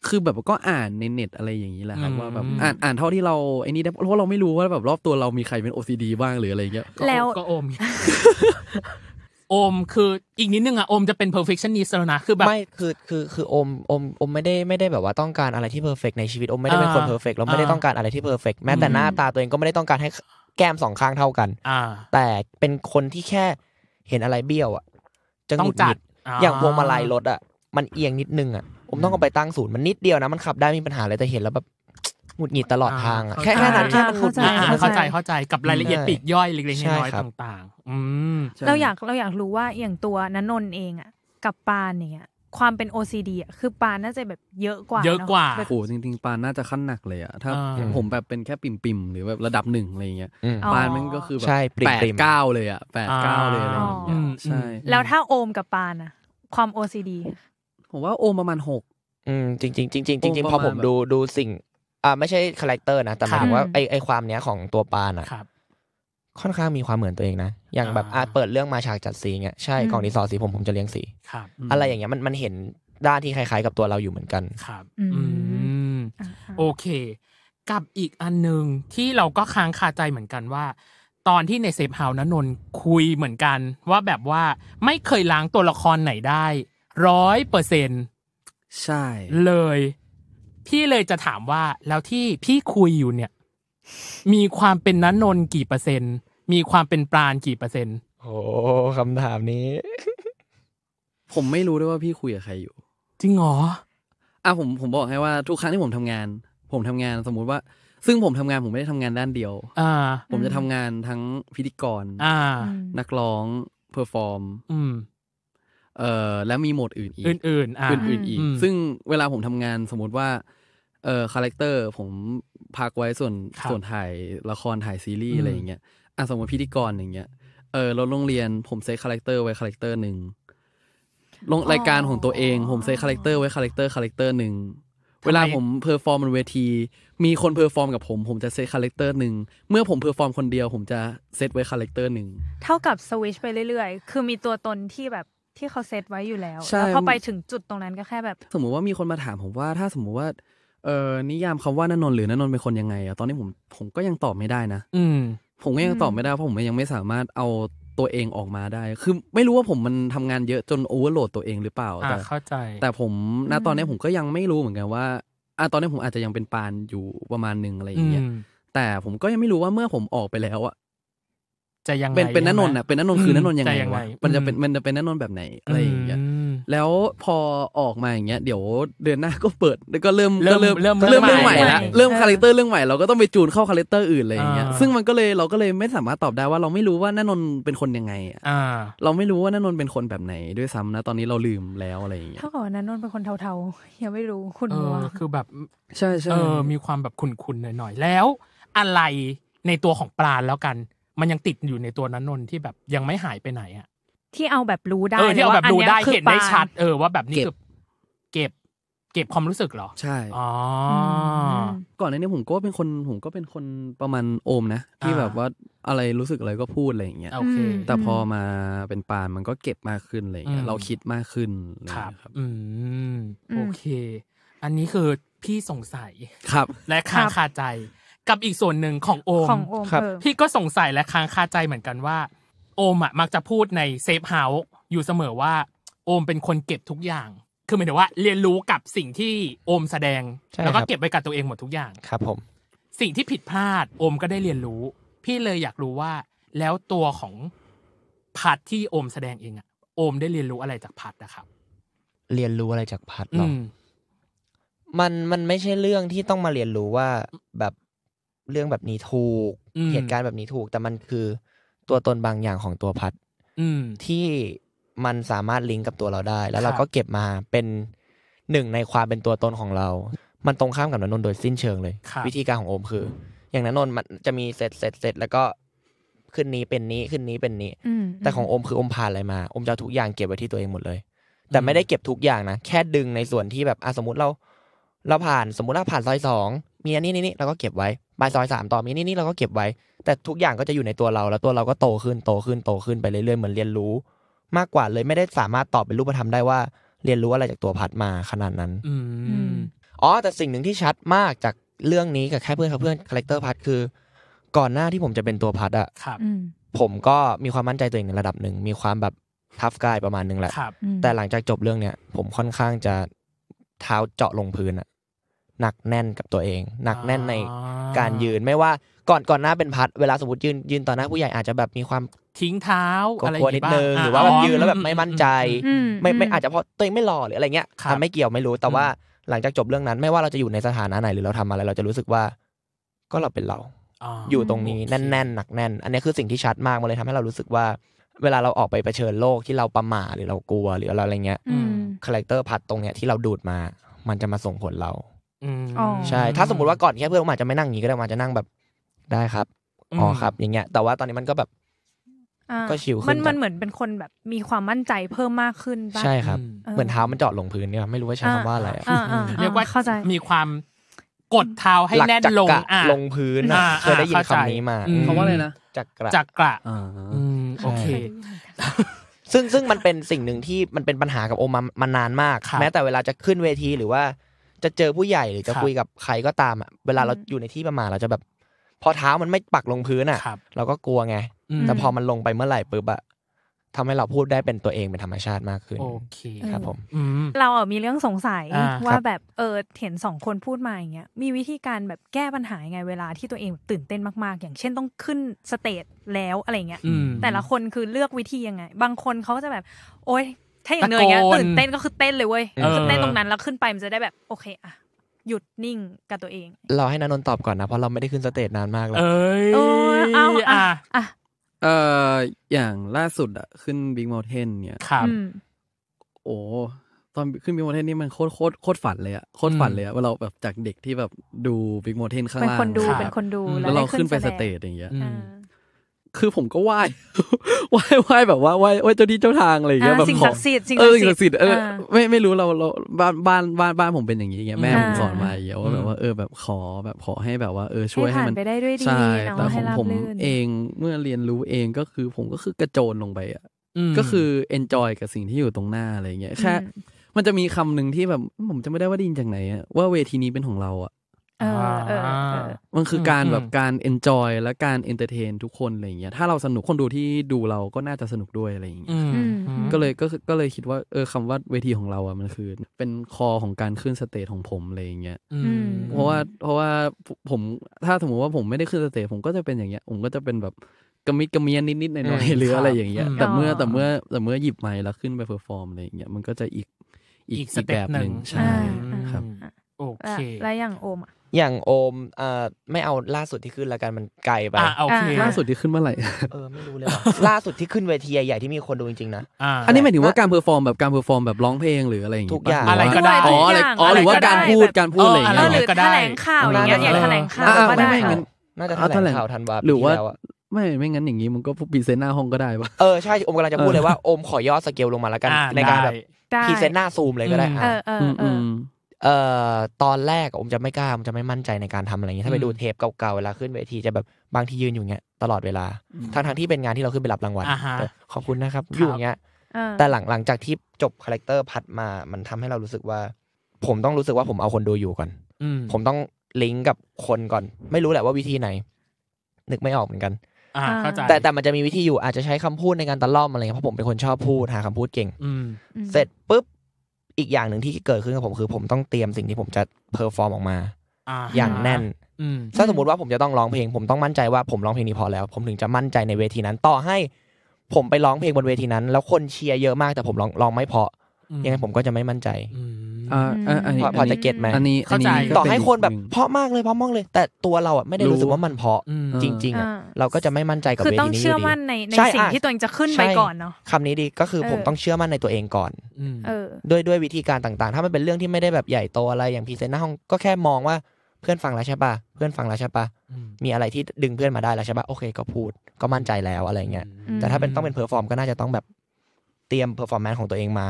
คือแบบก็อ่านในเน็ตอะไรอย่างนี้แหละครับว่าแบบ อ่านอ่านเท่าที่เราไอ้นี่เพราะเราไม่รู้ว่าแบบรอบตัวเรามีใครเป็นโอซดีบ้างหรืออะไรเงี้ยแล้วก็โอมโอมคืออีกนิดนึงอะโอมจะเป็น perfectionist แล้วนะคือแบบไม่คือคือคือโอมโอมโอมไม่ได้ไม่ได้แบบว่าต้องการอะไรที่ perfect ในชีวิตโอมไม่ได้เป็นคน perfect เราไม่ได้ต้องการอะไรที่ perfect แม้แต่หน้าตาตัวเองก็ไม่ได้ต้องการให้แก้มสองข้างเท่ากันแต่เป็นคนที่แค่เห็นอะไรเบี้ยวอะจะหงุดหัดอย่างพวงมาลัยรถอะมันเอียงนิดนึงอะผมต้องเาไปตั้งศูนย์มันนิดเดียวนะมันขับได้มีปัญหาอะไรแต่เห็นแล้วแบบหงุดหงิดตลอดทางอะแค่แค่นั้นแค่มันุดเข้าใจเข้าใจกับรายละเอียดปีกย่อยเล็กๆน้อยๆต่าง ๆ อืมเราอยากเราอยากรู้ว่าอย่างตัวนันนเองอ่ะ กับปานเนี่ย ความเป็น OCD อ่ะคือปานน่าจะแบบเยอะกว่าเยอะกว่าโอ้โหจริงๆ ปานน่าจะขั้นหนักเลยอ่ะถ้าผมแบบเป็นแค่ปิ่มๆ หรือแบบระดับหนึ่งอะไรเงี้ยปานมันก็คือแบบแปดเก้าเลยอ่ะแปดเก้าเลยอะไรอย่างเงี้ยใช่แล้วถ้าโอมกับปานอ่ะความ OCD ผมว่าโอมประมาณหกอืมจริงจริงจริงจริงพอผมดูดูสิ่งอ่าไม่ใช่คาแรคเตอร์นะ แต่หมายถึงว่าไอไอความเนี้ยของตัวปานอ่ะค่อนข้างมีความเหมือนตัวเองนะ อย่างแบบอาเปิดเรื่องมาฉากจัดสีเงี้ย ใช่กล่องดีสอสี ผมผมจะเลี้ยงสีอะไรอย่างเงี้ยมันมันเห็น ด้านที่คล้ายๆ กับตัวเราอยู่เหมือนกันครับ อืม โอเค กับอีกอันหนึ่งที่เราก็ค้างคาใจเหมือนกันว่า ตอนที่ในเซฟเฮาส์นนนคุยเหมือนกัน ว่าแบบว่าไม่เคยล้างตัวละครไหนได้ร้อยเปอร์เซ็นใช่ เลยพี่เลยจะถามว่าแล้วที่พี่คุยอยู่เนี่ย มีความเป็นนันนนกี่เปอร์เซ็นต์มีความเป็นปราณกี่เปอร์เซ็นต์โอ้คำถามนี้ ผมไม่รู้ด้วยว่าพี่คุยกับใครอยู่จริงเหรออ่ะผม ผมบอกให้ว่าทุกครั้งที่ผมทำงาน ผมทำงานสมมุติว่า ซึ่งผมทำงานผมไม่ได้ทำงานด้านเดียว อ่า ผมจะทำงานทั้งพิธีกร อ่า นักร้องเพอร์ฟอร์ม อืม เอ่อแล้วมีโหมดอื่นอีกอื่นอื่นอ่าอื่นอื่นอีกซึ่งเวลาผมทำงานสมมติว่าเอ่อคาแรคเตอร์ ผมพักไว้ส่วนส่วนถ่ายละครถ่ายซีรีส์อะไรอย่างเงี้ยอ่ะสมมติพิธีกรอย่างเงี้ยเออรถโรงเรียนผมเซตคาแรคเตอร์ไว้คาแรคเตอร์หนึ่งลงรายการของตัวเองผมเซตคาแรคเตอร์ไว้คาแรคเตอร์คาแรคเตอร์หนึ่งเวลาผมเพอร์ฟอร์มบนเวทีมีคนเพอร์ฟอร์มกับผมผมจะเซตคาแรคเตอร์หนึ่งเมื่อผมเพอร์ฟอร์มคนเดียวผมจะเซตไว้คาแรคเตอร์หนึ่งเท่ากับสวิชไปเรื่อยๆ คือมีตัวตนที่แบบที่เขาเซตไว้อยู่แล้วแล้วพอไปถึงจุดตรงนั้นก็แค่แบบ สมมุติว่ามีคนมาถามผมว่าถ้าสมมุติว่าเอ่อนิยามคำว่านนนหรือนนนเป็นคนยังไงอะตอนนี้ผมผมก็ยังตอบไม่ได้นะอืม ผมก็ยังตอบไม่ได้เพราะผมยังไม่สามารถเอาตัวเองออกมาได้ คือไม่รู้ว่าผมมันทำงานเยอะจนโอเวอร์โหลดตัวเองหรือเปล่าแต่เข้าใจ แต่ผมณตอนนี้ผมก็ยังไม่รู้เหมือนกันว่าอ่ะตอนนี้ผมอาจจะยังเป็นปานอยู่ประมาณหนึ่งอะไรอย่างเงี้ยแต่ผมก็ยังไม่รู้ว่าเมื่อผมออกไปแล้วอะจะยังเป็นเป็นนนนอะเป็นนนนคือนนนยังไงวะมันจะเป็นมันจะเป็นนนนแบบไหนอะไรอย่างเงี้ยแล้วพอออกมาอย่างเงี้ย เดี๋ยวเดือนหน้าก็เปิดแล้วก็เริ่มเริ่มเริ่มเริ่มื่องใหม่ละเริ่มคาแรคเตอร์เรื่องใหม่เราก็ต้องไปจูนเข้าคาแรคเตอร์อื่นเลยอย่างเงี้ย ซึ่งมันก็เลยเราก็เลยไม่สามารถตอบได้ว่าเราไม่รู้ว่านันนเป็นคนยังไง อ่า เราไม่รู้ว่านันนเป็นคนแบบไหนด้วยซ้ำนะตอนนี้เราลืมแล้ว อะไรอย่างเงี้ยเท่าก่บนันนเป็นคนเทาๆยังไม่รู้คุณว่าคือแบบใช่ใช่เออมีความแบบขุนๆหน่อยๆแล้ว อะไรในตัวของปลาแล้วกัน มันยังติดอยู่ในตัวนันนที่แบบยังไม่หายไปไหนอ่ะที่เอาแบบรู้ได้เออที่เอาแบบรู้ได้เห็นได้ชัด เออ ว่าแบบนี้คือเก็บ เก็บความรู้สึกเหรอ ใช่ อ๋อ ก่อนหน้านี้ผมก็เป็นคนผมก็เป็นคนประมาณโอมนะที่แบบว่าอะไรรู้สึกอะไรก็พูดอะไรอย่างเงี้ย โอเค แต่พอมาเป็นปานมันก็เก็บมากขึ้นอะไรอย่างเงี้ย เราคิดมากขึ้นครับ อืมโอเค อันนี้คือพี่สงสัยครับ และค้างคาใจกับอีกส่วนหนึ่งของโอมพี่ก็สงสัยและค้างคาใจเหมือนกันว่าโอมอ่ะมักจะพูดในเซฟเฮาส์อยู่เสมอว่า โอมเป็นคนเก็บทุกอย่าง คือหมายถึงว่า เรียนรู้กับสิ่งที่โอมแสดงแล้วก็เก็บไว้กับตัวเองหมดทุกอย่างครับผม สิ่งที่ผิดพลาดโอมก็ได้เรียนรู้ พี่เลยอยากรู้ว่าแล้วตัวของพัดที่โอมแสดงเองอ่ะโอมได้เรียนรู้อะไรจากพัดนะครับ เรียนรู้อะไรจากพัดเหรอ มันมันไม่ใช่เรื่องที่ต้องมาเรียนรู้ว่าแบบเรื่องแบบนี้ถูก เหตุการณ์แบบนี้ถูก แต่มันคือตัวตนบางอย่างของตัวพัดที่มันสามารถลิงก์กับตัวเราได้ แล้วเราก็เก็บมาเป็นหนึ่งในความเป็นตัวตนของเรา มันตรงข้ามกับนนท์โดยสิ้นเชิงเลย วิธีการของโอมคือ อย่างนนท์มันจะมีเสร็จเสร็จเสร็จแล้วก็ขึ้นนี้เป็นนี้ขึ้นนี้เป็นนี้แต่ของโอมคือโอมผ่านอะไรมาโอมจะทุกอย่างเก็บไว้ที่ตัวเองหมดเลย แต่ไม่ได้เก็บทุกอย่างนะแค่ดึงในส่วนที่แบบอสมมติเราเราผ่านสมมติเราผ่านซอยสองมีอันนี้นี่นี่เราก็เก็บไว้บายซอยสามต่อมีนี่นี่เราก็เก็บไว้ แต่ทุกอย่างก็จะอยู่ในตัวเรา แล้วตัวเราก็โตขึ้นโตขึ้นโตขึ้นไปเรื่อยๆเหมือนเรียนรู้ มากกว่าเลยไม่ได้สามารถตอบเป็นรูปธรรมได้ว่าเรียนรู้อะไรจากตัวพัดมาขนาดนั้นอ๋อแต่สิ่งหนึ่งที่ชัดมากจากเรื่องนี้กับแค่เพื่อนกับเพื่อนคาแรคเตอร์พัดคือก่อนหน้าที่ผมจะเป็นตัวพัดอะผมก็มีความมั่นใจตัวเองในระดับหนึ่งมีความแบบทัฟกายประมาณนึงแหละแต่หลังจากจบเรื่องเนี้ยผมค่อนข้างจะเท้าเจาะลงพื้นอะหนักแน่นกับตัวเองหนักแน่นในการยืน ไม่ว่าก่อนก่อนหน้าเป็นพัด เวลาสมมติยืนยืนต่อหน้าผู้ใหญ่อาจจะแบบมีความทิ้งเท้าอะไรนิดนึงหรือว่าแบบยืนแล้วแบบไม่มั่นใจ ไม่ไม่อาจจะเพราะตัวเองไม่หล่อหรืออะไรเงี้ยไม่เกี่ยวไม่รู้ แต่ว่าหลังจากจบเรื่องนั้นไม่ว่าเราจะอยู่ในสถานะไหนหรือเราทำอะไรเราจะรู้สึกว่า ก็เราเป็นเราอยู่ตรงนี้แน่นๆหนักแน่น อันนี้คือสิ่งที่ชัดมากมันเลยทำให้เรารู้สึกว่า เวลาเราออกไปเผชิญโลกที่เราประหม่าหรือเรากลัวหรือเราอะไรเงี้ยคาแรคเตอร์พัดตรงเนี้ยที่เราดูดมามันจะมาส่งผลเราใช่ถ้าสมมติว่าก่อนแค่เพื่อนผมอาจจะไม่นั่งอย่างนี้ก็ได้มาจะนั่งแบบได้ครับอ๋อครับ อย่างเงี้ยแต่ว่าตอนนี้มันก็แบบก็ชิวขึ้นมันมันเหมือนเป็นคนแบบมีความมั่นใจเพิ่มมากขึ้นใช่ครับ เหมือนเท้ามันเจาะลงพื้นเนี่ยไม่รู้ว่าใช้คำว่าอะไรเรียกว่าเข้าใจมีความกดเท้าให้แน่นลงลงพื้นเคยได้ยินคำนี้มาคำว่าอะไรนะจักระจักระโอเค ซึ่งซึ่งมันเป็นสิ่งหนึ่งที่มันเป็นปัญหากับโอมามานานมาก แม้แต่เวลาจะขึ้นเวทีหรือว่าจะเจอผู้ใหญ่หรือจะคุยกับใครก็ตามอ่ะ เวลาเราอยู่ในที่ประมาณเราจะแบบ พอเท้ามันไม่ปักลงพื้นอ่ะ เราก็กลัวไง แต่พอมันลงไปเมื่อไหร่ปุ๊บอ่ะทำให้เราพูดได้เป็นตัวเอง เป็นธรรมชาติมากขึ้น โอเคครับผมเราอ่ะมีเรื่องสงสัยว่าแบบ เออเห็นสองคนพูดมาอย่างเงี้ยมีวิธีการแบบแก้ปัญหายังไงเวลาที่ตัวเองตื่นเต้นมาก ๆ อย่างเช่นต้องขึ้นสเตจแล้วอะไรเงี้ยแต่ละคนคือเลือกวิธียังไง บางคนเขาจะแบบ โอ๊ยถ้าอย่างเนยเงี้ยตื่นเต้นก็คือเต้นเลยเว้ยคือเต้นตรงนั้นแล้วขึ้นไปมันจะได้แบบโอเคอะหยุดนิ่งกับตัวเองเราให้นนนตอบก่อนนะเพราะเราไม่ได้ขึ้นสเตจนานมากแล้วเอ้ยเอาอะอะเอออย่างล่าสุดอะขึ้นบิ๊กมอเทนเนี่ยครับโอ้ตอนขึ้นบิ๊กมอเทนนี่มันโคตรโคตรโคตรฝันเลยอะโคตรฝันเลยอะว่าเราแบบจากเด็กที่แบบดูบิ๊กมอเทนข้างล่างเป็นคนดูเป็นคนดูแล้วเราขึ้นไปสเตจอย่างเงี้ยคือผมก็ไหว้ไหว้ไหว้แบบว่าไหว้เจ้าที่เจ้าทางอะไรอย่างเงี้ยแบบของเออสิ่งศักดิ์สิทธิ์เออไม่ไม่รู้เราเราบ้านบ้านบ้านบ้านผมเป็นอย่างนี้เงี้ยแม่ผมสอนมาเยอะว่าแบบว่าเออแบบขอแบบขอให้แบบว่า เออช่วยให้มันใช่แต่ของผมเองเมื่อเรียนรู้เองก็คือผมก็คือกระโจนลงไปอ่ะก็คือเอนจอยกับสิ่งที่อยู่ตรงหน้าอะไรเงี้ยแค่มันจะมีคำหนึ่งที่แบบผมจะไม่ได้ว่าได้ยินจากไหนอ่ะว่าเวทีนี้เป็นของเราอ่ะมันคือการแบบการเอนจอยและการเอนเตอร์เทนทุกคนอะไรอย่างเงี้ยถ้าเราสนุกคนดูที่ดูเราก็น่าจะสนุกด้วยอะไรอย่างเงี้ยก็เลยก็ก็เลยคิดว่าเออคำว่าเวทีของเราอ่ะมันคือเป็นคอของการขึ้นสเตจของผมอะไรอย่างเงี้ยเพราะว่าเพราะว่าผมถ้าสมมติว่าผมไม่ได้ขึ้นสเตจผมก็จะเป็นอย่างเงี้ยผมก็จะเป็นแบบกระมิดกระเมียนนิดๆหน่อยหรืออะไรอย่างเงี้ยแต่เมื่อแต่เมื่อแต่เมื่อหยิบไม้แล้วขึ้นไปเพอร์ฟอร์มอะไรอย่างเงี้ยมันก็จะอีก อีกสเตบหนึ่งใช่ครับโอเคแล้วอย่างโอมอ่ะอย่างโอมเอ่อไม่เอาล่าสุดที่ขึ้นละกันมันไกลไปอ่าโอเคล่าสุดที่ขึ้นเมื่อไหร่เออไม่รู้เลยล่าสุดที่ขึ้นเวทีใหญ่ๆที่มีคนดูจริงๆนะอันนี้หมายถึงว่าการเพอร์ฟอร์มแบบการเพอร์ฟอร์มแบบร้องเพลงหรืออะไรอย่างงี้ทุกอย่างอะไรก็ได้อ๋ออะไรอ๋อ หรือว่าการพูด การพูดอะไรอย่างเงี้ยหรือแถลงข่าวอย่างเงี้ยอย่างแถลงข่าวก็ได้น่าจะแถลงข่าวทันวาหรือว่า ไม่ไม่งั้นอย่างงี้มันก็ปีเซนหน้าห้องก็ได้ปะเออใช่โอมกำลังจะพูดเลยว่าโอมขอย่อสเกลลงมาแล้วกันในการแบบพีเซนหน้าซูมเลยก็ได้เออเออเอ่อตอนแรกผมจะไม่กล้าผมจะไม่มั่นใจในการทำอะไรเงี้ยถ้าไปดูเทปเก่าๆเวลาขึ้นเวทีจะแบบบางทียืนอยู่เงี้ยตลอดเวลา ทั้งๆที่เป็นงานที่เราขึ้นไปรับรางวัลขอบคุณนะครับอยู่เงี้ยแต่หลังหลังจากที่จบคาแรคเตอร์พัดมามันทำให้เรารู้สึกว่า ผมต้องรู้สึกว่าผมเอาคนดูอยู่ก่อนผมต้องลิงก์กับคนก่อน ไม่รู้แหละว่าวิธีไหน นึกไม่ออกเหมือนกันแต่แต่มันจะมีวิธีอยู่อาจจะใช้คำพูดในการตะล่อมอะไรเงี้ยเพราะผมเป็นคนชอบพูดหาคำพูดเก่งเสร็จปุ๊บอีกอย่างหนึ่งที่เกิดขึ้นกับผมคือผมต้องเตรียมสิ่งที่ผมจะเพอร์ฟอร์มออกมา อย่างแน่นถ้าสมมติว่าผมจะต้องร้องเพลงผมต้องมั่นใจว่าผมร้องเพลงนี้พอแล้ว ผมถึงจะมั่นใจในเวทีนั้นต่อให้ ผมไปร้องเพลงบนเวทีนั้น แล้วคนเชียร์เยอะมากแต่ผมร้องร้องไม่พอยังไงผมก็จะไม่มั่นใจ พอจะเก็ตไหมอันนี้เข้าใจต่อให้คนแบบเพาะมากเลยเพาะมากเลย แต่ตัวเราอ่ะไม่ได้รู้สึกว่ามันเพาะจริงๆอ่ะเราก็จะไม่มั่นใจกับเวทีนี้ยดีคือต้องเชื่อมั่นในในสิ่งที่ตัวเองจะขึ้นไปก่อนเนาะ คำนี้ดีก็คือผมต้องเชื่อมั่นในตัวเองก่อนด้วยด้วยวิธีการต่างๆ ถ้ามันเป็นเรื่องที่ไม่ได้แบบใหญ่โตอะไรอย่างพีเซนหน้าห้องก็แค่มองว่าเพื่อนฟังแล้วใช่ปะเพื่อนฟังแล้วใช่ปะมีอะไรที่ดึงเพื่อนมาได้แล้วใช่ปะโอเค ก็พูดก็มั่นใจแล้วอะไรเงี้ยแต่ถ้าเป็นต้องเป็นเพอร์ฟอร์มก็น่าจะต้องแบบเตรียมเพอร์ฟอร์แมนซ์ของตัวเองมา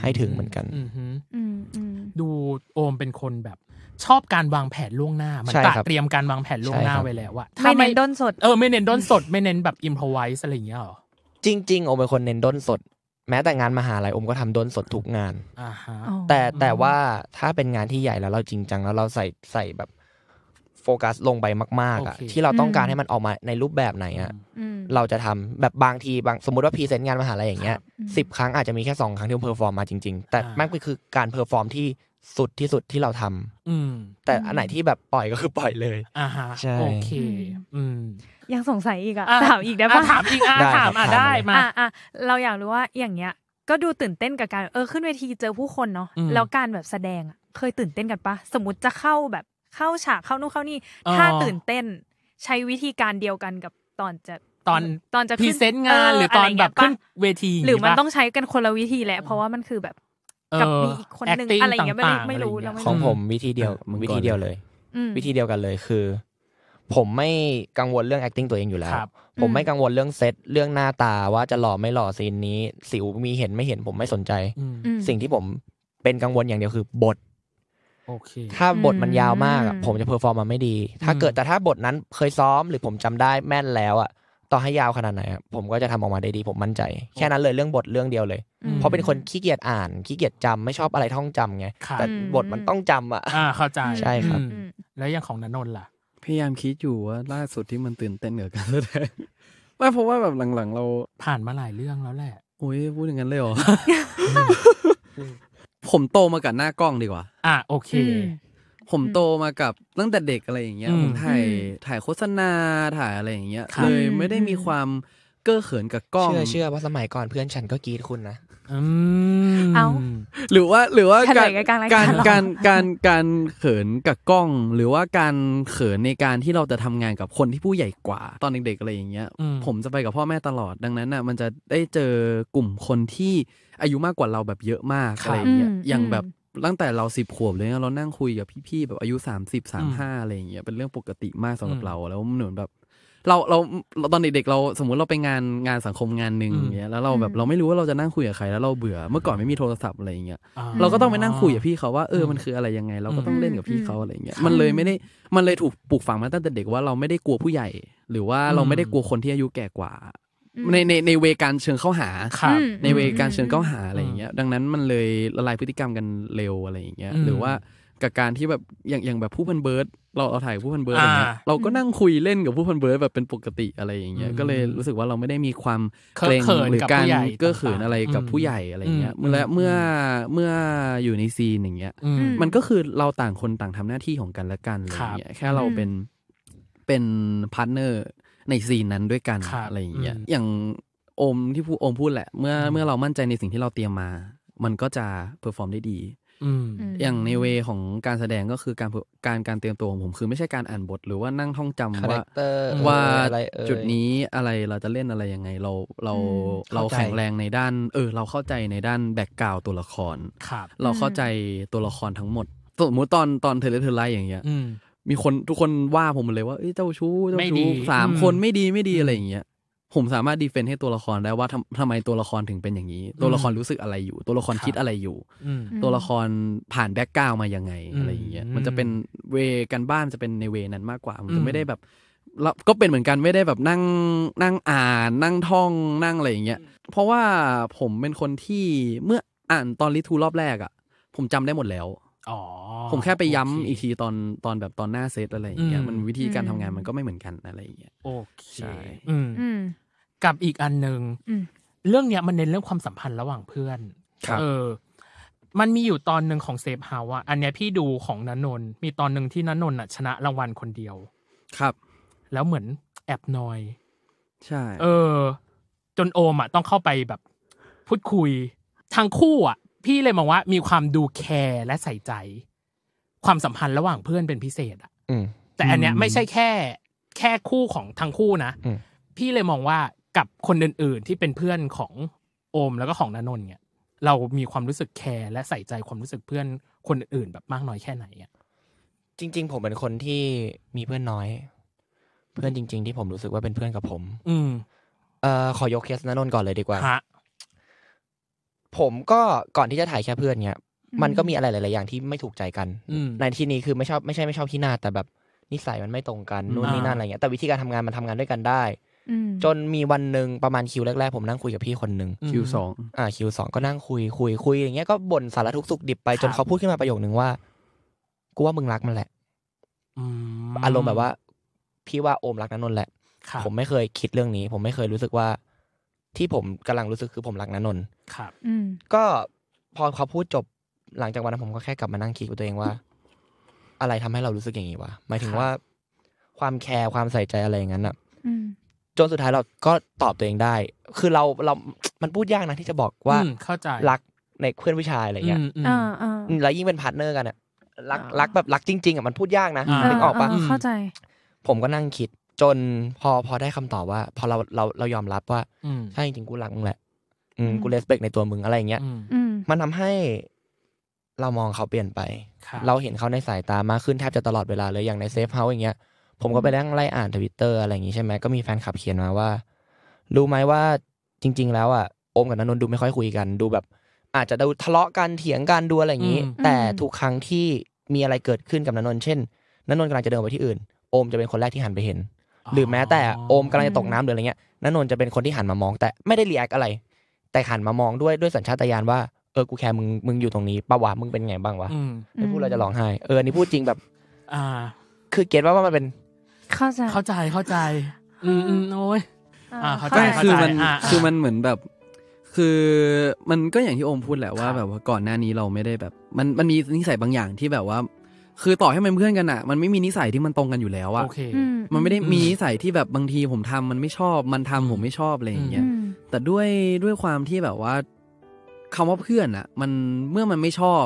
ให้ถึงเหมือนกัน ดูโอมเป็นคนแบบชอบการวางแผนล่วงหน้า มันตัดเตรียมการวางแผนล่วงหน้าไว้แล้วว่าไม่เน้นด้นสด เออไม่เน้นด้นสด ไม่เน้นแบบอิมพอไวส์อะไรอย่างเงี้ยหรอ จริง ๆโอมเป็นคนเน้นด้นสด แม้แต่งานมหาลัยโอมก็ทำด้นสดทุกงาน แต่แต่ว่าถ้าเป็นงานที่ใหญ่แล้วเราจริงจังแล้วเราใส่ใส่แบบโฟกัสลงไปมาก ๆ อ่ะ ที่เราต้องการให้มันออกมาในรูปแบบไหนอ่ะเราจะทำแบบบางทีบางสมมติว่าพรีเซนต์งานมหาลัยอย่างเงี้ยสิบครั้งอาจจะมีแค่สองครั้งที่เพอร์ฟอร์มมาจริง ๆ แต่มันก็คือการเพอร์ฟอร์มที่สุดที่สุดที่เราทำอืแต่อันไหนที่แบบปล่อยก็คือปล่อยเลยอ่าฮะใช่โอเค อืม ยังสงสัยอีกอ่ะถามอีกได้ปะถามอีกอ่ะถามอ่ะได้มาอ่ะเราอยากรู้ว่าอย่างเงี้ยก็ดูตื่นเต้นกับการเออขึ้นเวทีเจอผู้คนเนาะแล้วการแบบแสดงเคยตื่นเต้นกันปะสมมติจะเข้าแบบเข้าฉากเข้านู่นเข้านี่ ถ้าตื่นเต้นใช้วิธีการเดียวกันกับตอนจะตอนตอนจะพรีเซนต์งานหรือตอนแบบขึ้นเวที หรือมันต้องใช้กันคนละวิธีแหละ เพราะว่ามันคือแบบกับมีอีกคนหนึ่งอะไรอย่างเงี้ยไม่รู้ไม่รู้ของผมวิธีเดียววิธีเดียวเลยวิธีเดียวกันเลยคือ ผมไม่กังวลเรื่อง acting ตัวเองอยู่แล้ว ผมไม่กังวลเรื่องเซตเรื่องหน้าตาว่าจะหล่อไม่หล่อซีนนี้ สิวมีเห็นไม่เห็นผมไม่สนใจ สิ่งที่ผมเป็นกังวลอย่างเดียวคือ บทถ้าบทมันยาวมากผมจะเพอร์ฟอร์มมันไม่ดี ถ้าเกิดแต่ถ้าบทนั้นเคยซ้อม หรือผมจำได้แม่นแล้วอ่ะต่อให้ยาวขนาดไหนผมก็จะทำออกมาได้ดีผมมั่นใจ แค่นั้นเลยเรื่องบทเรื่องเดียวเลยเพราะเป็นคนขี้เกียจอ่าน ขี้เกียจจำไม่ชอบอะไรท่องจำไงแต่บทมันต้องจำอ่ะเข้าใจใช่ครับแล้วยังของนนนล่ะพยายามคิดอยู่ว่าล่าสุดที่มันตื่นเต้นเหนือกันแสดงไม่เพราะว่าแบบหลังๆเราผ่านมาหลายเรื่องแล้วแหละโอ้ยพูดอย่างนั้นเลยเหรอผมโตมากับหน้ากล้องดีกว่า อ่ะโอเค ผมโตมากับตั้งแต่เด็กอะไรอย่างเงี้ยผมถ่ายถ่ายโฆษณาถ่ายอะไรอย่างเงี้ยเลยไม่ได้มีความเก้อเขินกับกล้อง เชื่อเชื่อว่าสมัยก่อนเพื่อนฉันก็กรีดคุณนะเอาหรือว่า หรือว่าการการการการการเขินกับกล้อง หรือว่าการเขินในการที่เราจะทำงานกับคนที่ผู้ใหญ่กว่า ตอนเด็กๆอะไรอย่างเงี้ย ผมจะไปกับพ่อแม่ตลอดดังนั้นอ่ะมันจะได้เจอกลุ่มคนที่อายุมากกว่าเราแบบเยอะมากอะไรเงี้ยอย่างแบบตั้งแต่เราสิบขวบเลยเรานั่งคุยกับพี่ๆแบบอายุสามสิบสามห้าอะไรอย่างเงี้ยเป็นเรื่องปกติมากสำหรับเราแล้วเหมือนแบบเราเราตอนเด็กๆเราสมมุติเราไปงานงานสังคมงานหนึ่งอย่างเงี้ยแล้วเราแบบเราไม่รู้ว่าเราจะนั่งคุยกับใครแล้วเราเบื่อเมื่อก่อนไม่มีโทรศัพท์อะไรอย่างเงี้ยเราก็ต้องไปนั่งคุยกับพี่เขาว่าเออมันคืออะไรยังไง เราก็ต้องเล่นกับพี่เขาอะไรอย่างเงี้ยมันเลยไม่ได้มันเลยถูกปลูกฝังมาตั้งแต่เด็กว่าเราไม่ได้กลัวผู้ใหญ่ หรือว่าเราไม่ได้กลัวคนที่อายุแก่กว่าในในในเวการเชิงเข้าหาครับในเวการเชิงเข้าหาอะไรอย่างเงี้ย ดังนั้นมันเลยละลายพฤติกรรมกันเร็วอะไรอย่างเงี้ยหรือว่ากับการที่แบบอย่างอย่างแบบผู้พันเบิร์ดเราเราถ่ายผู้พันเบิร์ดอย่างเงี้ยเราก็นั่งคุยเล่นกับผู้พันเบิร์ดแบบเป็นปกติอะไรอย่างเงี้ยก็เลยรู้สึกว่าเราไม่ได้มีความเกรงหรือการเก้อเขินอะไรกับผู้ใหญ่อะไรเงี้ยและเมื่อเมื่ออยู่ในซีนอย่างเงี้ยมันก็คือเราต่างคนต่างทำหน้าที่ของกันและกันอะไรเงี้ยแค่เราเป็นเป็นพาร์ทเนอร์ในซีนนั้นด้วยกันอะไรอย่างเงี้ยอย่างโอมที่ผู้โอมพูดแหละเมื่อเมื่อเรามั่นใจในสิ่งที่เราเตรียมมา มันก็จะเพอร์ฟอร์มได้ดีอย่างในเวของการแสดงก็คือการการการเตรียมตัวของผม คือไม่ใช่การอ่านบทหรือว่านั่งท่องจำว่าว่าจุดนี้อะไรเราจะเล่นอะไรยังไงเรา เราเราแข็งแรงในด้าน เออเราเข้าใจในด้านแบ็กกราวตัวละครเราเข้าใจตัวละครทั้งหมดสมมติตอนตอนเทเลเทอร์ไลอย่างเงี้ยมีคนทุกคนว่าผมเลยว่าเจ้าชู้ เจ้าชู้สามคนไม่ดีไม่ดีอะไรอย่าง เงี้ย ผมสามารถดีเฟนต์ให้ตัวละครได้ว่าทำาไมตัวละครถึงเป็นอย่างนี้ ตัวละครรู้สึกอะไรอยู่ ตัวละครคิดอะไรอยู่ตัวละครผ่านแบ็กกราวมายังไงอะไรอย่างเงี้ย มันจะเป็นเวกันบ้านจะเป็นในเวนั้นมากกว่ามันจะไม่ได้แบบเราก็เป็นเหมือนกันไม่ได้แบบนั่งนั่งอ่านนั่งท่องนั่งอะไรอย่างเงี้ย เพราะว่าผมเป็นคนที่เมื่ออ่านตอนลิทูรอบแรกอ่ะผมจำได้หมดแล้วอผมแค่ไปย้ำอีกทีตอนตอนแบบตอนหน้าเซตอะไรอย่างเงี้ยมันวิธีการทำงานมันก็ไม่เหมือนกันอะไรอย่างเงี้ยโอเคใช่กับอีกอันหนึ่งเรื่องเนี้ยมันเน้นเรื่องความสัมพันธ์ระหว่างเพื่อน ครับเออมันมีอยู่ตอนหนึ่งของเซฟเฮาอะอันเนี้ยพี่ดูของนันนน มีตอนหนึ่งที่นันนนอะชนะรางวัลคนเดียว ครับ แล้วเหมือนแอบนอย ใช่ เออ จนโอมอะต้องเข้าไปแบบพูดคุยทางคู่อะพี่เลยมองว่ามีความดูแคร์และใส่ใจ ความสัมพันธ์ระหว่างเพื่อนเป็นพิเศษอ่ะแต่อันเนี้ยไม่ใช่แค่แค่คู่ของทั้งคู่นะพี่เลยมองว่ากับคนอื่น ๆ ที่เป็นเพื่อนของโอมแล้วก็ของนนนเนี่ย เรามีความรู้สึกแคร์และใส่ใจความรู้สึกเพื่อนคนอื่น แบบมากน้อยแค่ไหนอ่ะจริง ๆ ผมเป็นคนที่มีเพื่อนน้อย เพื่อนจริงๆที่ผมรู้สึกว่าเป็นเพื่อนกับผม อืมเอ่อขอยกเคสนนนก่อนเลยดีกว่าผมก็ก่อนที่จะถ่ายแค่เพื่อนเนี่ยมันก็มีอะไรหลายๆอย่างที่ไม่ถูกใจกัน ในที่นี้คือไม่ชอบไม่ใช่ไม่ชอบที่หน้า แต่แบบ นิสัยมันไม่ตรงกันนู่นนี่นั่นอะไรเงี้ยแต่วิธีการทำงานมันทำงานด้วยกันได้จนมีวันหนึ่งประมาณคิวแรกๆผมนั่งคุยกับพี่คนหนึ่งคิวสองอ่าคิวสองก็นั่งคุยคุยคุยอย่างเงี้ยก็บ่นสารทุกสุขดิบไป จนเขาพูดขึ้นมาประโยคนึงว่ากูว่ามึงรักมันแหละอารมณ์แบบว่า พี่ว่าโอมรักนันนนแหละผมไม่เคยคิดเรื่องนี้ ผมไม่เคยรู้สึกว่าที่ผมกำลังรู้สึกคือผมรักนันนท์ครับก็พอเขาพูดจบหลังจากวันนั้นผมก็แค่กลับมานั่งคิดกับตัวเองว่า อะไรทำให้เรารู้สึกอย่างนี้วะหมายถึงว่า ความแคร์ความใส่ใจอะไรอย่างนั้นอ่ะจนสุดท้ายเราก็ตอบตัวเองได้ คือเราเรามันพูดยากนะ ที่จะบอกว่าเข้าใจรักในเพื่อนวิชายอะไรอย่างเงี้ยแล้วยิ่งเป็นพาร์ทเนอร์ กันอ่ะรักรักแบบรักจริงๆ อ่ะมันพูดยากนะนึกออกปะเข้าใจ ผมก็นั่งคิดจนพอพอได้คำตอบว่า พอเรา เราเรายอมรับว่า ใช่ จริงกูรักมึงแหละ อืกูเลสเบกในตัวมึง อะไรอย่างเงี้ยมันทำให้ เรามองเขาเปลี่ยนไป เราเห็นเขาในสายตา มากขึ้นแทบจะตลอดเวลาเลยอย่างในเซฟเฮาส์อย่างเงี้ยผมก็ไปนั่งไล่อ่านทวิตเตอร์อะไรอย่างงี้ใช่ไหมก็มีแฟนคลับเขียนมาว่า รู้ไหมว่าจริง ๆ แล้วอ่ะโอมกับนนท์ดูไม่ค่อยคุยกันดูแบบ อาจจะดูทะเลาะกันเถียงกันดูอะไรอย่างงี้ แต่ทุกครั้งที่มีอะไรเกิดขึ้นกับนนท์เช่นนนท์กำลังจะเดินไปที่อื่นโอมจะเป็นคนแรกที่หันไปเห็นหรือแม้แต่โอมกำลังจะตกน้ำหรืออะไรเงี้ยนันนนจะเป็นคนที่หันมามอง แต่ไม่ได้รีแอคอะไร แต่หันมามองด้วยด้วยสัญชาตญาณว่าเออกูแคร์มึงมึงอยู่ตรงนี้ปะวะมึงเป็นไงบ้างวะไม่พูดเราจะร้องไห้เออนี่พูดจริงแบบ อ่า คือเก็ตว่ามันเป็นเข้าใจเข้าใจเข้าใจอืมอืมโอ้ยอ่า เข้าใจคือมันคือมันเหมือนแบบ คือมันก็อย่างที่โอมพูดแหละว่าแบบว่าก่อนหน้านี้เราไม่ได้แบบ มันมันมีนิสัยบางอย่างที่แบบว่าคือต่อให้มันเพื่อนกันอ่ะ มันไม่มีนิสัยที่มันตรงกันอยู่แล้วอะมันไม่ได้มีนิสัยที่แบบบางทีผมทำมันไม่ชอบ มันทำผมไม่ชอบอะไรอย่างเงี้ยแต่ด้วยด้วยความที่แบบว่า คำว่าเพื่อนอ่ะ มันเมื่อมันไม่ชอบ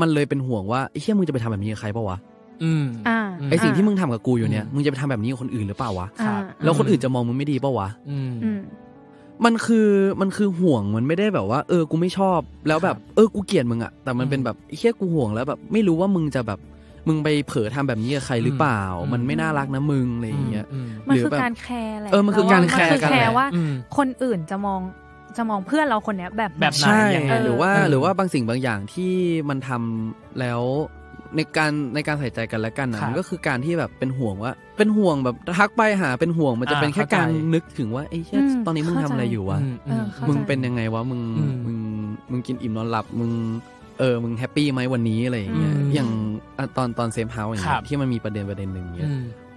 มันเลยเป็นห่วงว่าไอ้เชี่ยมึงจะไปทำแบบนี้กับใครปะวะอืมอ่าไอสิ่งที่มึงทำกับกูอยู่เนี่ยมึงจะไปทำแบบนี้กับคนอื่นหรือเปล่าวะแล้วคนอื่นจะมองมึงไม่ดีปะวะอืมมันคือมันคือห่วงมันไม่ได้แบบว่า เออกูไม่ชอบ แล้วแบบเออกูเกลียดมึงอะแต่มันเป็นแบบแค่กูห่วงแล้วแบบ ไม่รู้ว่ามึงจะแบบมึงไปเผลอทำแบบนี้กับใครหรือเปล่า มันไม่น่ารักนะมึงอะไรอย่างเงี้ยมันคือการแคร์อะไรเออมันคือการแคร์กันแหละว่าคนอื่นจะมองจะมองเพื่อนเราคนเนี้ย แบบแบบไหนหรือว่า หรือว่าบางสิ่งบางอย่างที่มันทำแล้วในการในการใส่ใจกันและกันนะก็คือการที่แบบเป็นห่วงว่าเป็นห่วงแบบทักไปหา เป็นห่วงมันจะเป็นแค่การนึกถึงว่าไอ้เช่ตอนนี้มึงทำอะไรอยู่วะมึงเป็นยังไงวะมึงมึงมึงกินอิ่มนอนหลับมึงเออมึงแฮปปี้ไหมวันนี้อะไรอย่างเงี้ยอย่างตอนตอนเซฟเฮาส์อย่างเงี้ยที่มันมีประเด็นประเด็นหนึ่งเงี้ย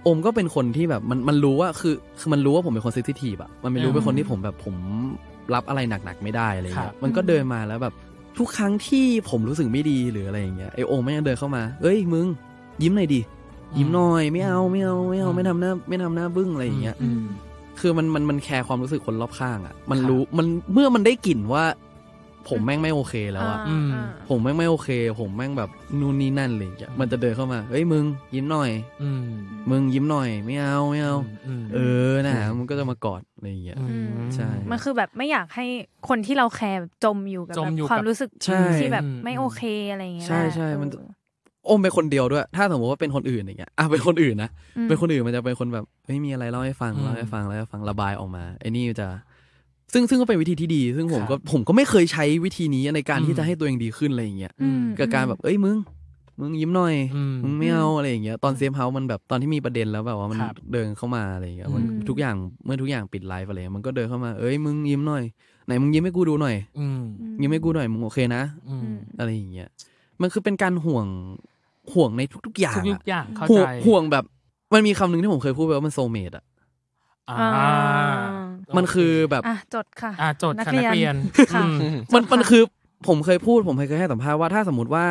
อมก็เป็นคนที่แบบมันมันรู้ว่าคือคือมันรู้ว่าผมเป็นคนซีทิทีบอะมันไม่รู้เป็นคนที่ผมแบบผมรับอะไรหนักๆไม่ได้อะไรเงี้ยมันก็เดินมาแล้วแบบทุกครั้งที่ผมรู้สึกไม่ดีหรืออะไรอย่างเงี้ยไอโองแม่งเดินเข้ามา เอ้ยมึง ยิ้มหน่อยดิยิ้มหน่อยไม่เอาไม่เอาไม่เอาไม่ทำหน้าไม่ทำหน้าบึ้งอะไรอย่างเงี้ยคือมันมันมันแคร์ความรู้สึกคนรอบข้าง อ่ะ มันรู้มันเมื่อมันได้กลิ่นว่าผมแม่งไม่โอเคแล้วอะผมแม่งไม่โอเค ผมแม่งแบบนู่นนี่นั่นเลยมันจะเดินเข้ามา เฮ้ยมึงยิ้มหน่อยมึงยิ้มหน่อยไม่เอาไม่เอา เออ นะ มันก็จะมากอดอะไรอย่างเงี้ยใช่ มันคือแบบไม่อยากให้คนที่เราแคร์จมอยู่กับความรู้สึกที่แบบไม่โอเคอะไรอย่างเงี้ย ใช่ใช่ มัน โอมเป็นคนเดียวด้วย ถ้าสมมติว่าเป็นคนอื่นอย่างเงี้ย อ่ะเป็นคนอื่นนะ เป็นคนอื่นมันจะเป็นคนแบบไม่มีอะไรเล่าให้ฟังเล่าให้ฟังเล่าให้ฟังระบายออกมาไอ้นี่จะซึ่งซึ่งก็เป็นวิธีที่ดี ซึ่งผมก็ผมก็ไม่เคยใช้วิธีนี้ในการที่จะให้ตัวเองดีขึ้นอะไรอย่างเงี้ยกับการแบบเอ้ย มึงมึงยิ้มหน่อยมึงไม่เอาอะไรอย่างเงี้ยตอนเซฟเฮามันแบบตอนที่มีประเด็นแล้วแบบว่ามันเดินเข้ามาอะไรอย่างเงี้ยมันทุกอย่างเมื่อทุกอย่างปิดไลฟ์อะไรมันก็เดินเข้ามาเอ้ย มึงยิ้มหน่อยไหนมึงยิ้มให้กูดูหน่อยยิ้มให้กูหน่อยมึงโอเคนะอะไรอย่างเงี้ยมันคือเป็นการห่วงห่วงในทุกๆอย่างทุกอย่างเข้าใจห่วงแบบ มันมีคำหนึ่งที่ผมเคยพูดไปว่ามันโซเมดอะมันคือแบบจดค่ะจดนักเรียนมันมันคือผมเคยพูด ผมเคยให้สัมภาษณ์ว่าถ้า สมมติว่า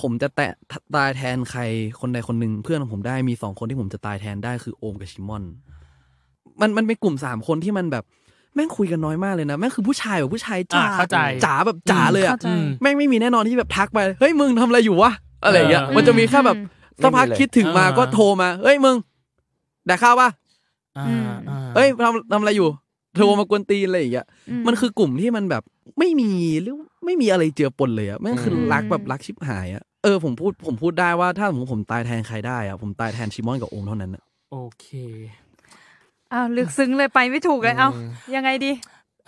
ผมจะแตะตายแทนใครคนใดคนหนึ่งเพื่อนของผมได้มีสองคนที่ผมจะตายแทนได้คือโอมกับชิมอน มันมันเป็นกลุ่มสามคนที่มันแบบ แม่งคุยกันน้อยมากเลยนะ แม่งคือผู้ชายแบบผู้ชายจ๋าจ๋าแบบจ๋าเลยอ่ะแม่งไม่มีแน่นอนที่แบบทักไปเฮ้ยมึงทำอะไรอยู่วะ อะไรอย่างเงี้ยมันจะมีแค่แบบสักพักคิดถึงมาก็โทรมาเฮ้ยมึงได้ข้าวปะเอ้ยทำทำอะไรอยู่โทรมากวนตีอะไรอย่างเงี้ยมันคือกลุ่มที่มันแบบไม่มีหรือไม่มีอะไรเจือปนเลยอะแม่งคือรักแบบรักชิบหายอะเออผมพูดผมพูดได้ว่าถ้าผมผมตายแทนใครได้อะผมตายแทนชิมอนกับโอมเท่านั้นอะโอเคอ้าวลึกซึ้งเลยไปไม่ถูกเลย เอ้ายังไงดี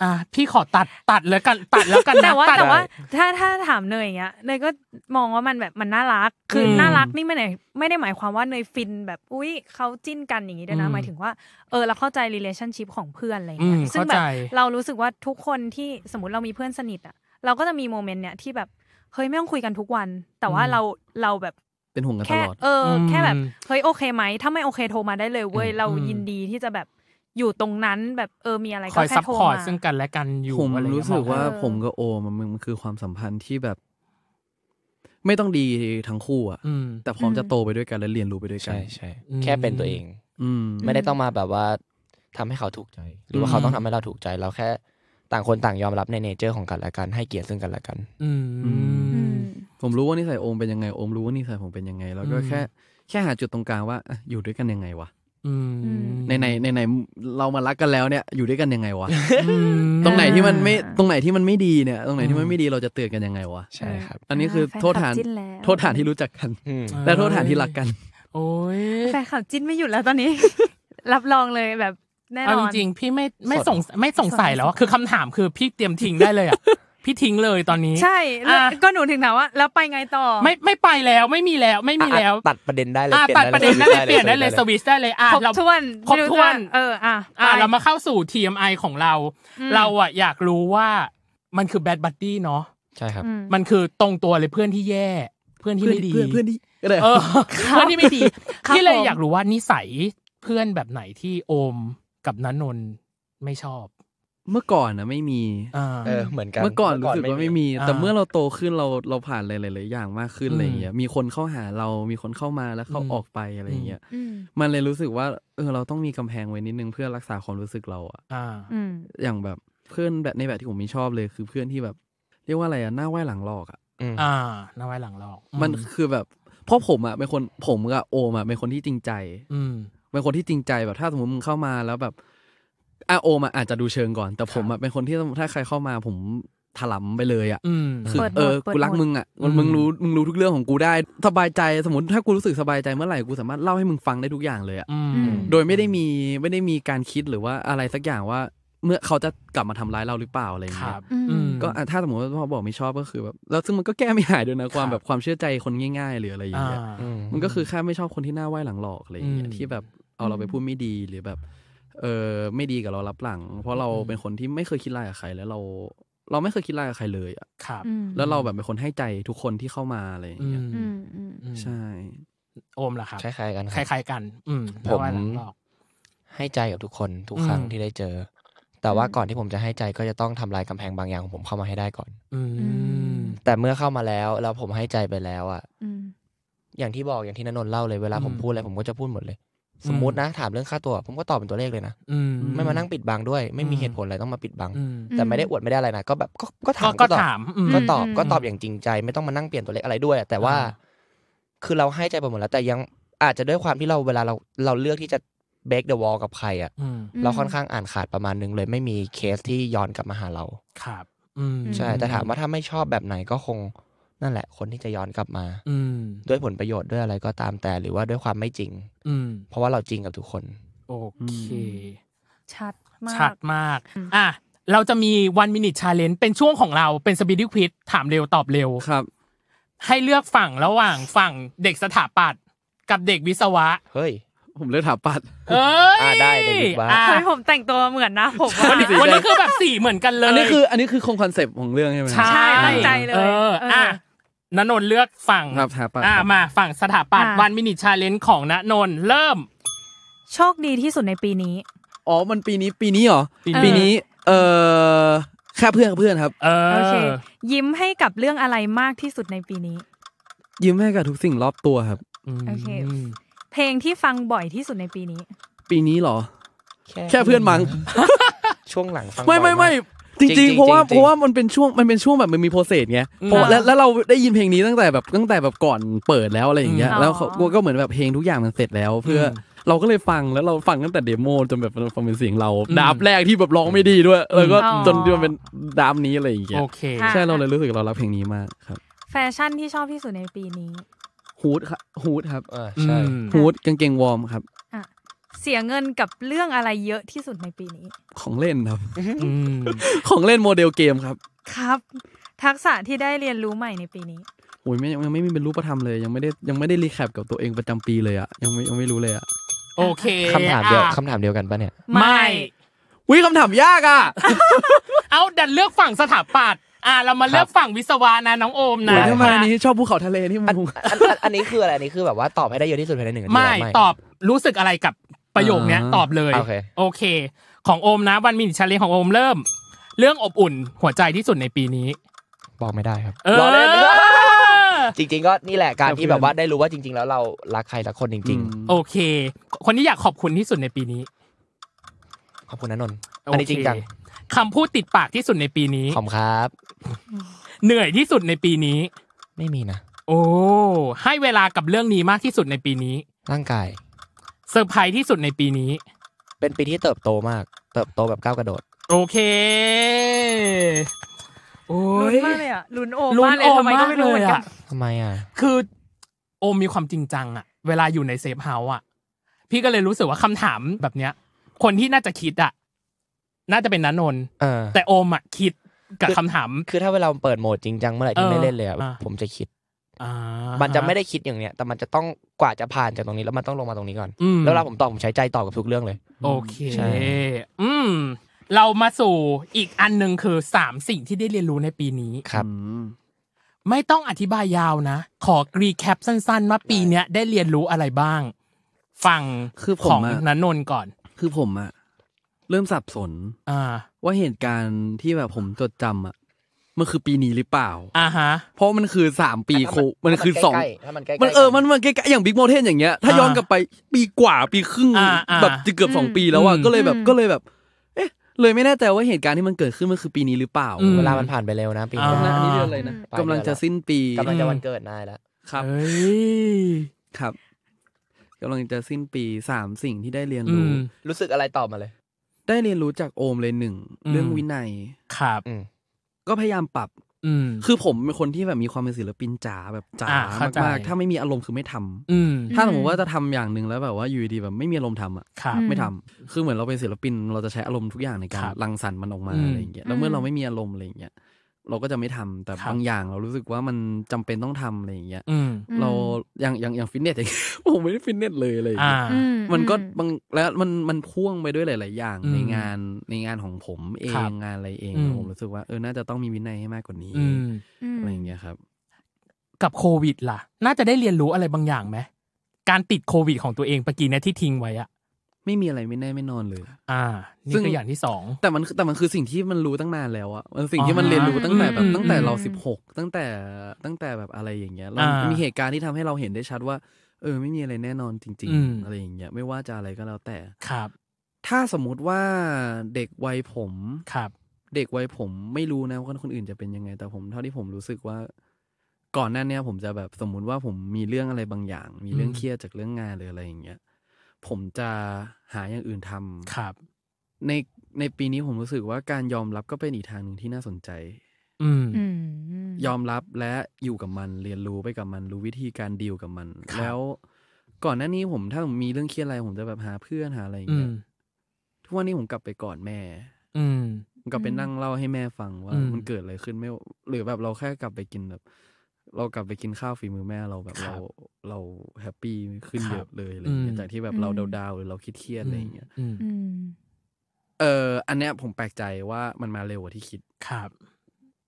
อ่ะพี่ขอตัดตัดแล้วกันตัดแล้วกันแต่ว่าแต่ว่าถ้าถ้าถามเนยอย่างเงี้ยเนยก็มองว่ามันแบบมันน่ารักคือน่ารักนี่ไม่ไหนไม่ได้หมายความว่าเนยฟินแบบอุ้ยเขาจิ้นกันอย่างงี้ด้วยนะหมายถึงว่าเออเราเข้าใจ relationship ของเพื่อนอะไรเงี้ยซึ่งแบบเรารู้สึกว่าทุกคนที่สมมติเรามีเพื่อนสนิทอ่ะเราก็จะมีโมเมนต์เนี้ยที่แบบเฮ้ยไม่ต้องคุยกันทุกวันแต่ว่าเราเราแบบเป็นห่วงกันตลอดเออแค่แบบเฮ้ยโอเคไหมถ้าไม่โอเคโทรมาได้เลยเว้ยเรายินดีที่จะแบบอยู่ตรงนั้นแบบเออมีอะไรก็คอยซัพพอร์ตซึ่งกันและกันอยู่ผมรู้สึกว่าผมกับโอมันมันคือความสัมพันธ์ที่แบบ ไม่ต้องดีทั้งคู่อ่ะแต่พร้อมจะโตไปด้วยกัน และเรียนรู้ไปด้วยกันใช่ใช่แค่เป็นตัวเอง อืไม่ได้ต้องมาแบบว่า ทำให้เขาถูกใจ หรือว่าเขาต้องทำให้เราถูกใจเราแค่ ต่างคนต่างยอมรับในเนเจอร์ของกันและกันให้เกียรติซึ่งกันและกันอผมรู้ว่านิสัยโอมเป็นยังไงโอมรู้ว่านิสัยผมเป็นยังไง แล้วก็แค่แค่หาจุดตรงกลางว่าอยู่ด้วยกันยังไงวะในไหนในไหนเรามารักกันแล้วเนี่ยอยู่ด้วยกันยังไงวะตรงไหนที่มันไม่ตรงไหนที่มันไม่ดีเนี่ยตรงไหนที่มันไม่ดีเราจะเตือนกันยังไงวะใช่ครับ อันนี้คือโทษฐาน โทษฐานที่รู้จักกันและโทษฐานที่รักกัน โอ้ยแฟนขับจิ้นไม่หยุดแล้วตอนนี้ รับรองเลยแบบแน่นอนจริง พี่ไม่ไม่สงไม่สงสัยแล้วคือคำถามคือพี่เตรียมทิ้งได้เลยอ่ะพี่ทิ้งเลยตอนนี้ ใช่ ก็หนูถึงถามว่าแล้วไปไงต่อไม่ไม่ไปแล้วไม่มีแล้วไม่มีแล้วตัดประเด็นได้เลยตัดประเด็นได้เลยเปลี่ยนได้เลยสวิสได้เลยอ่ะครบถ้วนครบถ้วนเอออ่ะอ่ะเรามาเข้าสู่ TMI ของเรา เราอ่ะอยากรู้ว่ามันคือแบดบัตตี้เนาะใช่ครับมันคือตรงตัวเลยเพื่อนที่แย่ เพื่อนที่ไม่ดีเพื่อนที่เพื่อนที่ไม่ดีที่เลยอยากรู้ว่านิสัยเพื่อนแบบไหนที่โอมกับนันนนไม่ชอบเมื่อก่อนนะไม่มี เออ เหมือนกัน เมื่อก่อนรู้สึกว่าไม่มี แต่เมื่อเราโตขึ้นเราเราผ่านหลายๆอย่างมากขึ้นอะไรเงี้ย มีคนเข้าหาเรามีคนเข้ามาแล้วเขาออกไปอะไรเงี้ย มันเลยรู้สึกว่า เออเราต้องมีกำแพงไว้นิดนึงเพื่อรักษาความรู้สึกเราอ่ะอย่างแบบ เพื่อนแบบในแบบที่ผมไม่ชอบเลยคือเพื่อนที่แบบเรียกว่าอะไรอ่ะหน้าไหว้หลังหลอกอ่ะอ่า หน้าไหว้หลังหลอก มันคือแบบเพราะผมอ่ะเป็นคนผมกับโอมอ่ะเป็นคนที่จริงใจอืเป็นคนที่จริงใจแบบถ้าสมมติมึงเข้ามาแล้วแบบอาโอมาอาจจะดูเชิงก่อนแต่ผมเป็นคนที่ถ้าใครเข้ามาผมถลำไปเลยอ่ะคือเออกูรักมึงอ่ะมึงรู้มึงรู้ทุกเรื่องของกูได้สบายใจสมมติถ้ากูรู้สึกสบายใจเมื่อไหร่กูสามารถเล่าให้มึงฟังได้ทุกอย่างเลยอ่ะโดยไม่ได้มีไม่ได้มีการคิดหรือว่าอะไรสักอย่างว่า เมื่อเขาจะกลับมาทำร้ายเราหรือเปล่าอะไรอย่างเงี้ยก็ถ้าสมมติว่าพ่อบอกไม่ชอบก็คือแบบแล้วซึ่งมันก็แก้ไม่หายด้วยนะ ความแบบความเชื่อใจคนง่ายๆหรืออะไรอย่างเงี้ยมันก็คือแค่ไม่ชอบคนที่หน้าไหว้หลังหลอกอะไรอย่างเงี้ยที่แบบเอาเราไปพูดไม่ดีหรือแบบเออไม่ดีกับเรารับหลัง เพราะเราเป็นคนที่ไม่เคยคิดร้ายกับใคร แล้วเรา เราไม่เคยคิดร้ายกับใครเลยอ่ะครับ แล้วเราแบบเป็นคนให้ใจทุกคนที่เข้ามาอะไรอย่างเงี้ยใช่ โอมล่ะครับคล้ายๆกันคล้ายๆกัน อืมผมให้ใจกับทุกคนทุกครั้งที่ได้เจอ แต่ว่าก่อนที่ผมจะให้ใจก็จะต้องทำลายกำแพงบางอย่างของผมเข้ามาให้ได้ก่อน อืแต่เมื่อเข้ามาแล้วแล้วผมให้ใจไปแล้วอ่ะอย่างที่บอกอย่างที่นนท์เล่าเลยเวลาผมพูดอะไรผมก็จะพูดหมดเลยสมมตินะถามเรื่องค่าตัวผมก็ตอบเป็นตัวเลขเลยนะไม่มานั่งปิดบังด้วยไม่มีเหตุผลอะไรต้องมาปิดบัง แต่ไม่ได้อวดไม่ได้อะไรนะก็แบบก็ถามก็ตอบก็ตอบก็ตอบอย่างจริงใจไม่ต้องมานั่งเปลี่ยนตัวเลขอะไรด้วย แต่ว่า คือเราให้ใจไปหมดแล้ว แต่ยังอาจจะด้วยความที่เราเวลาเราเราเลือกที่จะเบรกเดอะวอลกับใครอ่ะเราค่อนข้างอ่านขาดประมาณนึงเลย ไม่มีเคสที่ย้อนกลับมาหาเราครับใช่ แต่ถามว่าถ้าไม่ชอบแบบไหนก็คงนั่นแหละคนที่จะย้อนกลับมา อืด้วยผลประโยชน์ด้วยอะไรก็ตามแต่หรือว่าด้วยความไม่จริง อืเพราะว่าเราจริงกับทุกคน โอเคชัดมากชัดมาก อ่ะเราจะมีวันมินิชาเลน l l เป็นช่วงของเราเป็นสปีดควิดถามเร็วตอบเร็วครับ ให้เลือกฝั่งระหว่างฝั่งเด็กสถาปัตย์กับเด็กวิศวะ เฮ้ยผมเลือกสถาปัตย์เอ้ยได้เด็กวิศวะใฮ้ผมแต่งตัวเหมือนนะผมวันนี้วันนี้คือแบบสีเหมือนกันเลยอันนี้คืออันนี้คือคงคอนเซปต์ของเรื่องใช่ไหมใช่ตั้งใจเลยเอออ่ะณนนท์เลือกฝั่งครับสถาปัตย์อ่ามาฝั่งสถาปัตย์วันมินิชาเลนจ์ของณนนท์เริ่ม โชคดีที่สุดในปีนี้ อ๋อ มันปีนี้ปีนี้เหรอปีนี้ เออแค่เพื่อนเพื่อนครับ เออยิ้มให้กับเรื่องอะไรมากที่สุดในปีนี้ ยิ้มให้กับทุกสิ่งรอบตัวครับโอเค เพลงที่ฟังบ่อยที่สุดในปีนี้ ปีนี้เหรอ แค่เพื่อนมั้งช่วงหลังฟังไม่ไม่ไม่จริงงเพราะว่าเพราะว่ามันเป็นช่วงมันเป็นช่วงแบบมันมีโปรเซสไงเพราะแล้วเราได้ยินเพลงนี้ตั้งแต่แบบตั้งแต่แบบก่อนเปิดแล้วอะไรอย่างเงี้ย แล้วก็เหมือนแบบเพลงทุกอย่างมันเสร็จแล้ว เพื่อ เราก็เลยฟังแล้วเราฟังตั้งแต่เดโมจนแบบฟังเป็นเสียงเราดาบแรกที่แบบร้องไม่ดีด้วยแล้วก็จนมันเป็นดาบนี้อะไรอย่างเงี้ยใช่เราเลยรู้สึกเรารับเพลงนี้มากครับ แฟชั่นที่ชอบที่สุดในปีนี้ฮูดครับฮูดครับใช่ฮูดกางเกงวอร์มครับเสียเงินกับเรื่องอะไรเยอะที่สุดในปีนี้ ของเล่นครับของเล่นโมเดลเกมครับ ครับ ทักษะที่ได้เรียนรู้ใหม่ในปีนี้โอ้ยไม่ยังไม่มีเป็นรูปธรรมเลย ยังไม่ได้ยังไม่ได้รีแคปกับตัวเองประจำปีเลยอะยังไม่ยังไม่รู้เลยอะโอเคคำถามเดียวคำถามเดียวกันปะเนี่ยไม่วิคำถามยากอะเอาดันเลือกฝั่งสถาปัตย์อ่าเรามาเลือกฝั่งวิศวะนะน้องโอม นะทำไมอันนี้ชอบภูเขาทะเลนี่มึงอันนี้คืออะไรอันนี้คือแบบว่าตอบให้ได้เยอะที่สุดภายในหนึ่งไม่ตอบรู้สึกอะไรกับประโยคนี้ตอบเลยโอเค ของโอมนะวันมินิชาเลนของโอมเริ่ม เรื่องอบอุ่นหัวใจที่สุดในปีนี้ บอกไม่ได้ครับรอเล่นจริงๆก็นี่แหละการที่แบบว่าได้รู้ว่าจริง ๆแล้วเรารักใครรักคนจริง ๆ โอเค คนที่อยากขอบคุณที่สุดในปีนี้ ขอบคุณนะนนอันนี้จริงจังคำพูดติดปากที่สุดในปีนี้ขอบครับ เหนื่อยที่สุดในปีนี้ ไม่มีนะโอ้ให้เวลากับเรื่องนี้มากที่สุดในปีนี้ร่างกายเซอร์ไพรส์ที่สุดในปีนี้ เป็นปีที่เติบโตมาก เติบโตแบบก้าวกระโดด โอเคโอ้ลุ้นมากเลยอ่ะลุ้นโอลุ้นโอมมากเลยทำไเลนอ่ะทำไมอ่ะ คือโอมมีความจริงจัง อ่ะเวลาอยู่ในเซฟเฮาส์อ่ะ พี่ก็เลยรู้สึกว่าคำถามแบบเนี้ย คนที่น่าจะคิดอ่ะน่าจะเป็นนันนนท์แต่โอมอ่ะคิดกับคำถามคือถ้าเวลาเปิดโหมดจริงจัง เมื่อไหร่ที่ไม่เล่นเลยอ่ะ ผมจะคิดมันจะไม่ได้คิดอย่างเนี้ยแต่มันจะต้องกว่าจะผ่านจากตรงนี้แล้วมันต้องลงมาตรงนี้ก่อนแล้วเราผมตอบผมใช้ใจตอบกับทุกเรื่องเลย โอเคอืม เรามาสู่อีกอันหนึ่งคือสามสิ่งที่ได้เรียนรู้ในปีนี้ครับไม่ต้องอธิบายยาวนะ ขอรีแคปสั้นๆ ว่าปีเนี้ยได้เรียนรู้อะไรบ้าง ฟังคือของนันนนก่อน คือผมอะเริ่มสับสน อ่า ว่าเหตุการณ์ที่แบบผมจดจำอะมันคือปีนี้หรือเปล่า อ่าฮะ เพราะมันคือสามปีโคมันคือสอง มันเออ มันมันใกล้ๆอย่างบิ๊กโมเทนอย่างเงี้ย ถ้าย้อนกลับไปปีกว่าปีครึ่งแบบจะเกือบสองปีแล้วอ่ะ ก็เลยแบบก็เลยแบบ เอ๊ะ เลยไม่แน่ใจว่าเหตุการณ์ที่มันเกิดขึ้นมันคือปีนี้หรือเปล่า เวลามันผ่านไปเร็วนะปีนี้นี่เดือนเลยนะกำลังจะสิ้นปีกำลังจะวันเกิดนายแล้ว ครับครับกำลังจะสิ้นปีสามสิ่งที่ได้เรียน รู้ รู้สึกอะไรตอบมาเลย ได้เรียนรู้จากโอมเลยหนึ่งเรื่องวินัย ครับก็พยายามปรับอืคือผมเป็นคนที่แบบมีความเป็นศิลปินจ๋าแบบจ๋าาจมากๆถ้าไม่มีอารมณ์คือไม่ทำอืถ้าสมมติว่าจะทำอย่างหนึ่งแล้วแบบว่าอยู่ดีแบบไม่มีอารมณ์ทำอ่ะ ไม่ทำคือเหมือนเราเป็นศิลปิน เราจะใช้อารมณ์ทุกอย่างในการลรังสรรค์มันออกมาอะไรอย่างเงี้ย แล้วเมื่อเราไม่มีอารมณ์อะไรอย่างเงี้ยเราก็จะไม่ทำแต่บางอย่างเรารู้สึกว่ามันจำเป็นต้องทำอะไรอย่างเงี้ยเราอย่างอย่างอย่างฟิตเนส่องผมไม่ได้ฟิตเนสเลยเลยมันก็บางแล้วมันมันพ่วงไปด้วยหลาย ๆ อย่าง ในงานในงานของผมเองงานอะไรเองผมรู้สึกว่าเออน่าจะต้องมีวินัยให้มากกว่านี้อะไรอย่างเงี้ยครับ กับโควิด ล่ะ น่าจะได้เรียนรู้อะไรบางอย่างไหมการติดโควิดของตัวเองปกีนะที่ทิ้งไว้อะไม่มีอะไรไม่แน่ไม่นอนเลย อ่า นี่คืออย่างที่สอง แต่มันแต่มันคือสิ่งที่มันรู้ตั้งนานแล้วอะมันสิ่งที่มันเรียนรู้ตั้งแต่แบบตั้งแต่เราสิบหก ตั้งแต่ตั้งแต่แบบอะไรอย่างเงี้ยเรามีเหตุการณ์ที่ทำให้เราเห็นได้ชัดว่า เออ ไม่มีอะไรแน่นอนจริงๆ อะไรอย่างเงี้ย ไม่ว่าจะอะไรก็แล้วแต่ ครับ ถ้าสมมุติว่าเด็กวัยผม ครับ เด็กวัยผมไม่รู้นะ ว่าคนอื่นจะเป็นยังไง แต่ผม เท่าที่ผมรู้สึกว่า ก่อนหน้านี้ผมจะแบบสมมุติว่าผมมีเรื่องอะไรบางอย่าง มีเรื่องเครียดจากเรื่องงานหรืออะไรอย่างเงี้ยผมจะหาอย่างอื่นทำครับ ในในปีนี้ผมรู้สึกว่าการยอมรับก็เป็นอีกทางหนึ่งที่น่าสนใจอืมยอมรับและอยู่กับมันเรียนรู้ไปกับมัน รู้วิธีการดีลกับมัน แล้ว ก่อนหน้านี้ผมถ้าผมมีเรื่องเครียดอะไรผมจะแบบหาเพื่อนหาอะไรอย่างเงี้ยทุกวันนี้ผมกลับไปก่อนแม่ อืมกลับไปนั่งเล่าให้แม่ฟังว่ามันเกิดอะไรขึ้นไม่หรือแบบเราแค่กลับไปกินแบบเรากลับไปกินข้าวฝีมือแม่ เราแบบเราเราแฮปปี้ขึ้นเยอะเลยอะไรเงี้ยจากที่แบบเราดาวๆหรือเราคิดเครียดอะไรเงี้ยเอออันเนี้ยผมแปลกใจว่ามันมาเร็วกว่าที่คิดครับ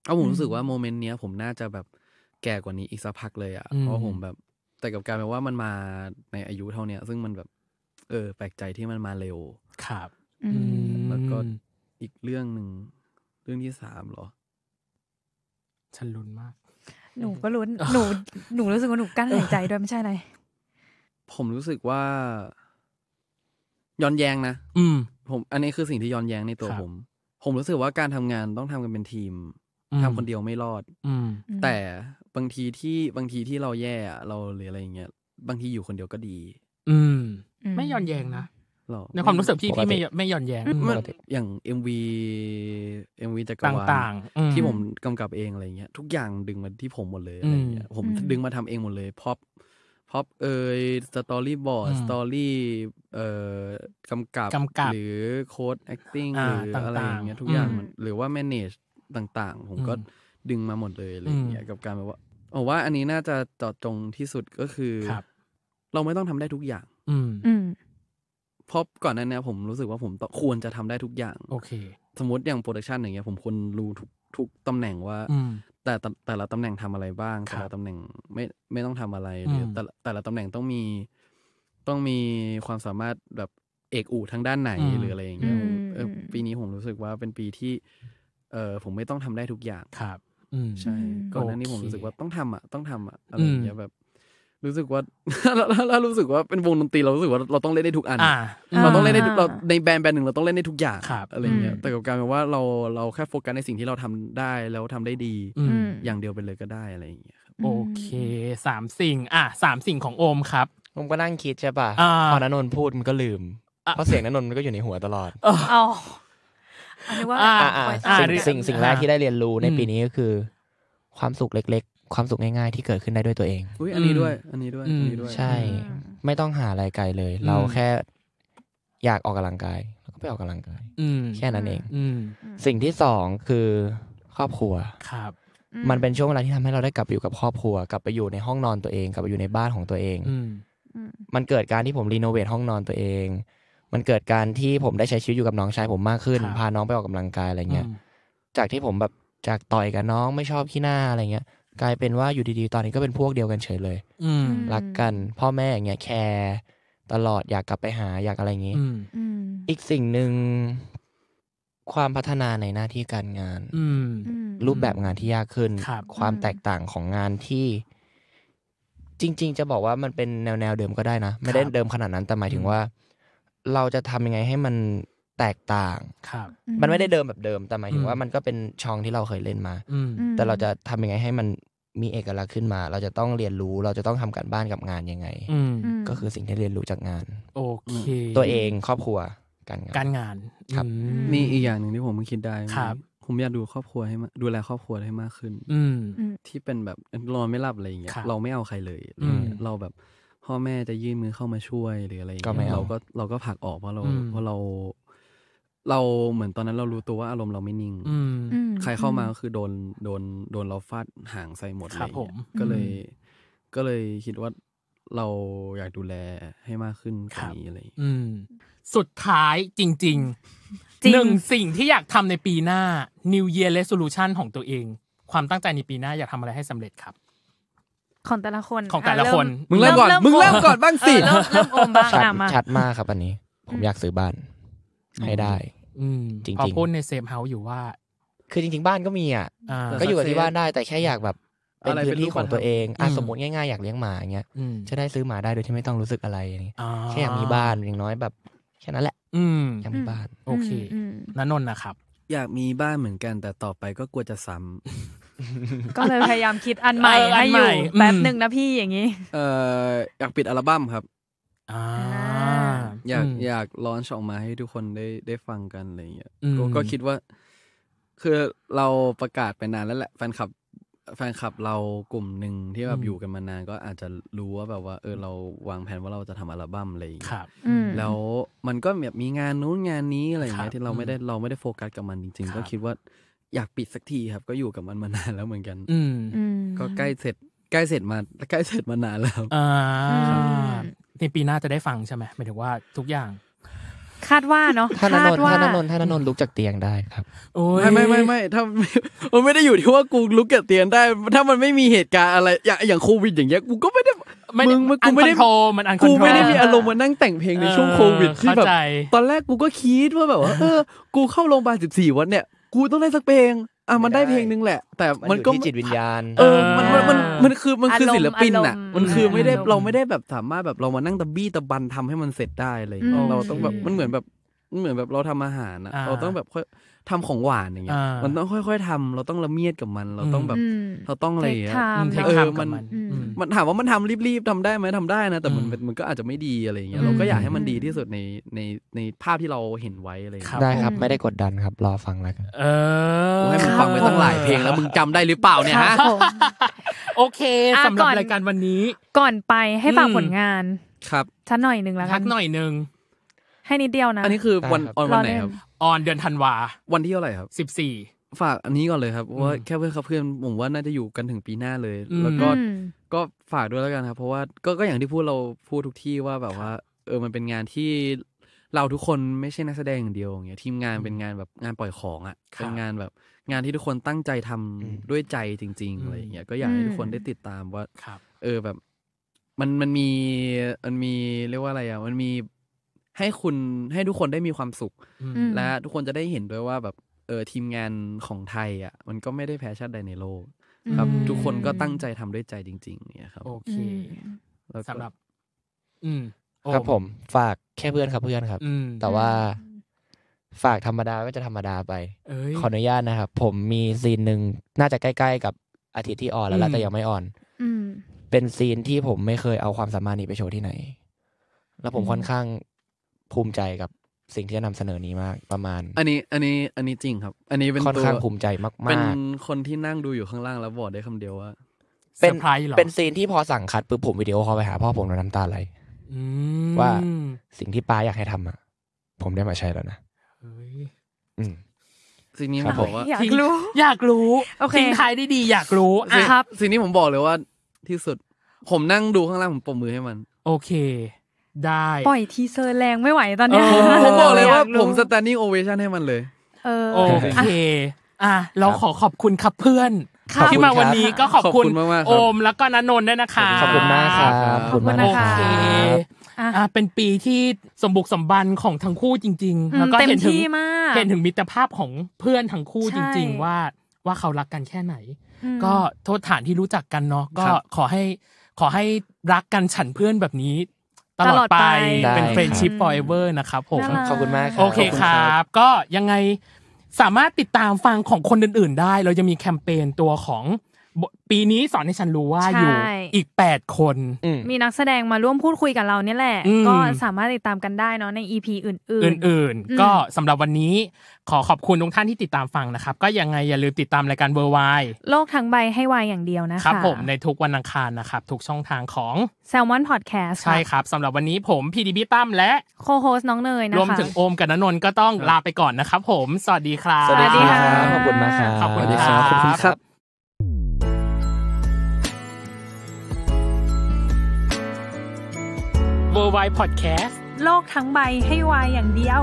เอาผมรู้สึกว่าโมเมนต์เนี้ยผมน่าจะแบบแก่กว่านี้ อีกสักพักเลยอ่ะเพราะผมแบบ แต่กับการแปลว่ามันมาในอายุเท่าเนี้ยซึ่งมันแบบ เออแปลกใจที่มันมาเร็วครับแล้วก็อีกเรื่องหนึ่ง เรื่องที่สามเหรอฉันลุ้นมากหนูก็ลุ้นหนูหนูรู้สึกว่าหนูกั้นหายใจด้วยไม่ใช่อะไรผมรู้สึกว่าย้อนแยงนะอืมผม อันนี้คือสิ่งที่ย้อนแยงในตัวผม ผมรู้สึกว่าการทำงานต้องทำกันเป็นทีม ทำคนเดียวไม่รอด อืม แต่บางทีที่บางทีที่เราแย่เราหรืออะไรอย่างเงี้ยบางทีอยู่คนเดียวก็ดี อืม ไม่ย้อนแยงนะในความรู้สึกพี่พี่ไม่ไม่หย่อนแยง อย่างเอ็มวีเอ็มวีจากกวาลที่ผมกำกับเองอะไรเงี้ย ทุกอย่างดึงมาที่ผมหมดเลยอะไรเงี้ยผมดึงมาทำเองหมดเลยพอปพอปเอยสตอรี่บอร์ดสตอรี่เอ่อกำกับ หรือโค้ดแอคติ้งหรืออะไรอย่างเงี้ยทุกอย่างหรือว่าแมネจต่างๆ ผมก็ดึงมาหมดเลยอะไรเงี้ยกับการแบบว่าผมว่า อันนี้น่าจะจอดจงที่สุดก็คือเราไม่ต้องทำได้ทุกอย่าง อืเพราะก่อนนั้นเนี่ยผมรู้สึกว่าผมควรจะทำได้ทุกอย่าง โอเค สมมติอย่างโปรดักชันอย่างเงี้ย ผมควรรู้ทุกทุกตำแหน่งว่าแต่แต่ละตำแหน่งทำอะไรบ้างแต่ละตำแหน่งไม่ไม่ต้องทำอะไรหรือแต่แต่ละตำแหน่งต้องมีต้องมีความสามารถแบบเอกอู่ทางด้านไหนหรืออะไรอย่างเงี้ยปีนี้ผมรู้สึกว่าเป็นปีที่ เออผมไม่ต้องทำได้ทุกอย่าง ครับ อืใช่ ก่อนหน้านี้ผมรู้สึกว่าต้องทำอ่ะต้องทำอ่ะอะไรอย่างเงี้ยแบบรู้สึกว่าถ้ารู้สึกว่าเป็นวงดนตรีเรารู้สึกว่าเราต้องเล่นได้ทุกอันเราต้องเล่นได้เราในแบรนด์แบรนด์หนึ่งเราต้องเล่นได้ทุกอย่างอะไรเงี้ย แต่กับการแบบว่าเรา เราแค่โฟกัสในสิ่งที่เราทำได้แล้วทำได้ดีอย่างเดียวไปเลยก็ได้อะไรเงี้ยโอเคสามสิ่ง อ่ะสามสิ่งของโอมครับผมก็นั่งคิดใช่ป่ะพอนนนพูดมันก็ลืมเพราะเสียงนนนมันก็อยู่ในหัวตลอดอ๋อวสิ่งสิ่งแรกที่ได้เรียนรู้ในปีนี้ก็คือ ความสุขเล็กความสุขง่ายๆ ที่เกิดขึ้นได้ด้วยตัวเอง อุ้ยอันนี้ด้วย อันนี้ด้วยอันนี้ด้วยใช่ไม่ต้องหาอะไรไกลเลย เราแค่อยากออกกำลังกายเราก็ไปออกกำลังกาย อืแค่นั้นเอง อืสิ่งที่สองคือครอบครัวครับ มันเป็นช่วงเวลาที่ทำให้เราได้กลับอยู่กับครอบครัวกลับไปอยู่ในห้องนอนตัวเอง กลับไปอยู่ในบ้านของตัวเองมันเกิดการที่ผมรีโนเวทห้องนอนตัวเอง มันเกิดการที่ผมได้ใช้ชีวิตอยู่กับน้องชายผมมากขึ้นพาน้องไปออกกำลังกายอะไรเงี้ยจากที่ผมแบบจากต่อยกับน้องไม่ชอบขี้หน้าอะไรเงี้ยกลายเป็นว่าอยู่ดีๆ ตอนนี้ก็เป็นพวกเดียวกันเฉยเลย อืมรักกัน พ่อแม่อย่างเงี้ยแคร์ตลอดอยากกลับไปหา อยากอะไรอย่างงี้อืมอีกสิ่งหนึ่ง ความพัฒนาในหน้าที่การงาน อืมรูปแบบงานที่ยากขึ้นคความแตกต่างของงานที่ จริงๆ จะบอกว่ามันเป็นแนวแนวเดิมก็ได้นะ ไม่ได้เดิมขนาดนั้น แต่หมายถึงว่า เราจะทำยังไงให้มันแตกต่างครับมันไม่ได้เดิมแบบเดิม แต่หมายถึงว่ามันก็เป็นช่องที่เราเคยเล่นมาแต่เราจะทำยังไงให้มันมีเอกลักษณ์ขึ้นมา เราจะต้องเรียนรู้ เราจะต้องทำการบ้านกับงานยังไงก็คือสิ่งที่เรียนรู้จากงาน โอเค ตัวเอง ครอบครัว การงาน การงานครับมีอีกอย่างหนึ่งที่ผมคิดได้ ครับ ผมอยากดูครอบครัวให้ดูแลครอบครัวให้มากขึ้น อืที่เป็นแบบนอนไม่หลับอะไรอย่างเงี้ย เราไม่เอาใครเลย เราแบบพ่อแม่จะยื่นมือเข้ามาช่วยหรืออะไรอย่างเงี้ย เราก็เราก็ผักออกเพราะเราเพราะเราเราเหมือนตอนนั้นเรารู้ตัวว่าอารมณ์เราไม่นิ่งใครเข้ามาก็คือโดนโดนโดนเราฟาดห่างใส่หมดเลยก็เลย ก็เลยคิดว่าเราอยากดูแลให้มากขึ้นกว่านี้อะไรสุดท้ายจริงจริๆงหนึ่งสิ่งที่อยากทำในปีหน้า New Year Resolution ของตัวเอง ความตั้งใจในปีหน้า อยากทำอะไรให้สำเร็จครับของแต่ละคนของแต่ละคน มึงเริ่มก่อน มึงเริ่มก่อนบ้างสิเริ่มเริ่มโอมบ้างชัดมาชัดมากครับอันนี้ ผมอยากซื้อบ้านให้ได้ อืมจริงๆพอพูดในเซฟเฮาส์อยู่ว่า คือจริง ๆ บ้านก็มีอ่ะ ก็อยู่กับที่บ้านได้แต่แค่อยากแบบ เป็นพื้นที่ของตัวเอง อ่ะสมมติง่ายๆ อยากเลี้ยงหมาอย่างเงี้ยจะได้ซื้อหมาได้โดยที่ไม่ต้องรู้สึกอะไรแค่อยากมีบ้านอย่างน้อยแบบ แค่นั้นแหละ อืมอยากมีบ้าน โอเคนนนนะครับ อยากมีบ้านเหมือนกัน แต่ต่อไปก็กลัวจะซ้ำก็เลยพยายามคิดอันใหม่ให้อยู่แป๊บหนึ่งนะพี่อย่างนี้เอออยากปิดอัลบั้มครับอ่าอยากอยากลอนช์ออกมาให้ทุกคนได้ได้ฟังกันอะไรเงี้ยก็คิดว่า คือเราประกาศไปนานแล้วแหละ แฟนคลับ แฟนคลับเรากลุ่มหนึ่งที่แบบอยู่กันมานานก็อาจจะรู้ว่าแบบว่า เออ เราวางแผนว่าเราจะทำอัลบั้มอะไรอย่างเงี้ยแล้วมันก็แบบมีงานนู้นงานนี้อะไรอย่างเงี้ยที่เราไม่ได้เราไม่ได้โฟกัสกับมันจริง ๆ ก็คิดว่า อยากปิดสักทีครับ ก็อยู่กับมันมานานแล้วเหมือนกัน อืก็ใกล้เสร็จ ใกล้เสร็จมาใกล้เสร็จมานานแล้ว อ่าในปีหน้าจะได้ฟังใช่ไหมหมายถึงว่าทุกอย่าง คาดว่าเนาะคาานนนถ้านนนถ้านนนลุกจากเตียงได้ครับ โอ้ยไม่ไม่ไม่ไม่ถ้ามันไม่ได้อยู่ที่ว่ากูลุกจากเตียงได้ถ้ามันไม่มีเหตุการณ์อะไร อย่างอย่างโควิดอย่างเงี้ยกูก็ไม่ได้มึงมึงกูไม่ได้มันอันกูไม่ได้มีอารมณ์มานั่งแต่งเพลงในช่วงโควิดที่แบบตอนแรกกูก็คิดว่าแบบว่าเออกูเข้าโรงพยาบาลสิบสี่วัน เนี่ย กูต้องได้สักเพลงอ่ะ มันได้เพลงนึงแหละแต่มันก็จิตวิญญาณ เออ มันมันมันคือมันคือศิลปินอ่ะมันคือไม่ได้เราไม่ได้แบบสามารถแบบเรามานั่งตะบี้ตะบันทำให้มันเสร็จได้เลย เราต้องแบบมันเหมือนแบบเหมือนแบบเราทำอาหารอ่ะ เราต้องแบบทำของหวานอย่างเงี้ย มันต้องค่อยๆ ทำเราต้องละเมียดกับมัน เราต้องแบบ เราต้องอะไรอย่างเงี้ยเออมันมันถามว่ามันทำรีบๆทำได้ไหมทำได้นะ แต่มันมันก็อาจจะไม่ดีอะไรเงี้ย เราก็อยากให้มันดีที่สุดในในในภาพที่เราเห็นไว้อะไรได้ครับ ไม่ได้กดดันครับ รอฟังแล้วกันเออให้มึงฟังไปตั้งหลายเพลงแล้วมึงจำได้หรือเปล่าเนี่ยฮะ โอเคสำหรับรายการวันนี้ ก่อนไปให้ฝากผลงาน ครับชั้นหน่อยหนึ่งแล้วกันชักหน่อยหนึ่งให้นิดเดียวนะ อันนี้คือวันออนวันไหนครับออนเดือนธันวาวันที่เท่าไหร่ครับสสิบี่ฝากอันนี้ก่อนเลยครับว่าแค่เพื่อนครับเพื่อนผมว่าน่าจะอยู่กันถึงปีหน้าเลย แล้วก็ก็ฝากด้วยแล้วกันครับ เพราะว่าก็ก็อย่างที่พูดเราพูดทุกที่ว่าแบบว่า เออมันเป็นงานที่ เราทุกคนไม่ใช่นักแสดงอย่างเดียวอย่างเงี้ยทีมงานเป็นงานแบบงานปล่อยของอ่ะเป็นงานแบบงานที่ทุกคนตั้งใจทำาด้วยใจจริงๆอะไรอย่างเงี้ยก็อยากให้ทุกคนได้ติดตามว่าเออแบบ มันมันมีมันมีเรียกว่าอะไรอ่ะมันมีให้คุณให้ทุกคนได้มีความสุขและทุกคนจะได้เห็นด้วยว่าแบบ เออทีมงานของไทยอ่ะมันก็ไม่ได้แพ้ชาติใดในโลกครับ ทุกคนก็ตั้งใจทำด้วยใจจริง ๆเนี่ยครับโอเคสำหรับ อืมครับผม ฝากแค่เพื่อนครับเพื่อนครับแต่ว่า ฝากธรรมดาก็จะธรรมดาไปขออนุญาตนะครับผมมีซีนหนึ่งน่าจะใกล้ๆกับอาทิตย์ที่อ่อนแล้วแต่ยังไม่อ่อนเป็นซีนที่ผมไม่เคยเอาความสามารถนี้ไปโชว์ที่ไหน แล้วผมค่อนข้างภูมิใจกับสิ่งที่จะนำเสนอนี้มากประมาณ อันนี้ อันนี้ อันนี้จริงครับ อันนี้เป็นค่อนข้างภูมิใจมากๆเป็นคนที่นั่งดูอยู่ข้างล่างแล้วบอกได้คำเดียวว่าเป็นเรเหรอเป็นซีนที่พอสั่งคัดปุ๊บผมวิดีโอคอลไปหาพ่อผมแล้วน้ำตาไหลว่าสิ่งที่ป้าอยากให้ทำอ่ะผมได้มาใช้แล้วนะเฮ้ยอืมสิ่งนี้ผมบอกว่า อยากรู้ อยากรู้ โอเคทิ้งท้ายได้ดี อยากรู้ะครับสิ่งนี้ผมบอกเลยว่า ที่สุด ผมนั่งดูข้างล่างผมปมมือให้มัน โอเคได้ปล่อยทีเซอร์แรงไม่ไหวตอนนี้ผมบอกเลยว่าผมสแตนดิ้งโอเวชั่นให้มันเลยโอเค อ่ะเราขอขอบคุณครับเพื่อนที่มาวันนี้ก็ขอบคุณโอม แล้วก็นันนนด้วยนะคะขอบคุณมากครับขอบคุณมากค่ะอ่าเป็นปีที่สมบุกสมบันของทั้งคู่จริงๆแล้วก็เห็นถึงเห็นถึงมิตรภาพของเพื่อนทั้งคู่จริงๆ ว่าว่าเขารักกันแค่ไหน ก็โทษฐานที่รู้จักกันเนาะก็ขอให้ขอให้รักกันฉันเพื่อนแบบนี้ตลอดไปเป็นเฟรนชิพฟอร์เอเวอร์นะครับผมขอบคุณมากโอเคครับ ก็ยังไงสามารถติดตามฟังของคนอื่น ๆ ได้ เราจะมีแคมเปญตัวของปีนี้สอนให้ฉันรู้ว่าอยู่อีก 8 คนมีนักแสดงมาร่วมพูดคุยกับเราเนี่ยแหละ ก็สามารถติดตามกันได้เนาะใน EP อื่น ๆ อื่น ๆ ก็สำหรับวันนี้ขอขอบคุณทุกท่านที่ติดตามฟังนะครับ ก็ยังไงอย่าลืมติดตามรายการเบอร์ไวโลกทั้งใบให้วายอย่างเดียวนะคะครับ ผมในทุกวันอังคารนะครับ ทุกช่องทางของ s ซมอนพอดแคสต์ใช่ครับสำหรับวันนี้ผมพีดีบีตั้มและโคโฮสน้องเนยนะคะรวมถึงโอมกับนนนก็ต้องลาไปก่อนนะครับผมสวัสดีครับสวัสดีครับขอบคุณมากครับขอบคุณครับ w o r l d w i d e Podcast โลกทั้งใบให้วายอย่างเดียว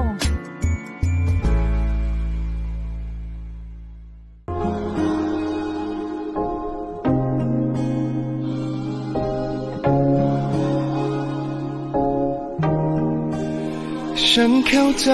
ฉันเข้าใจ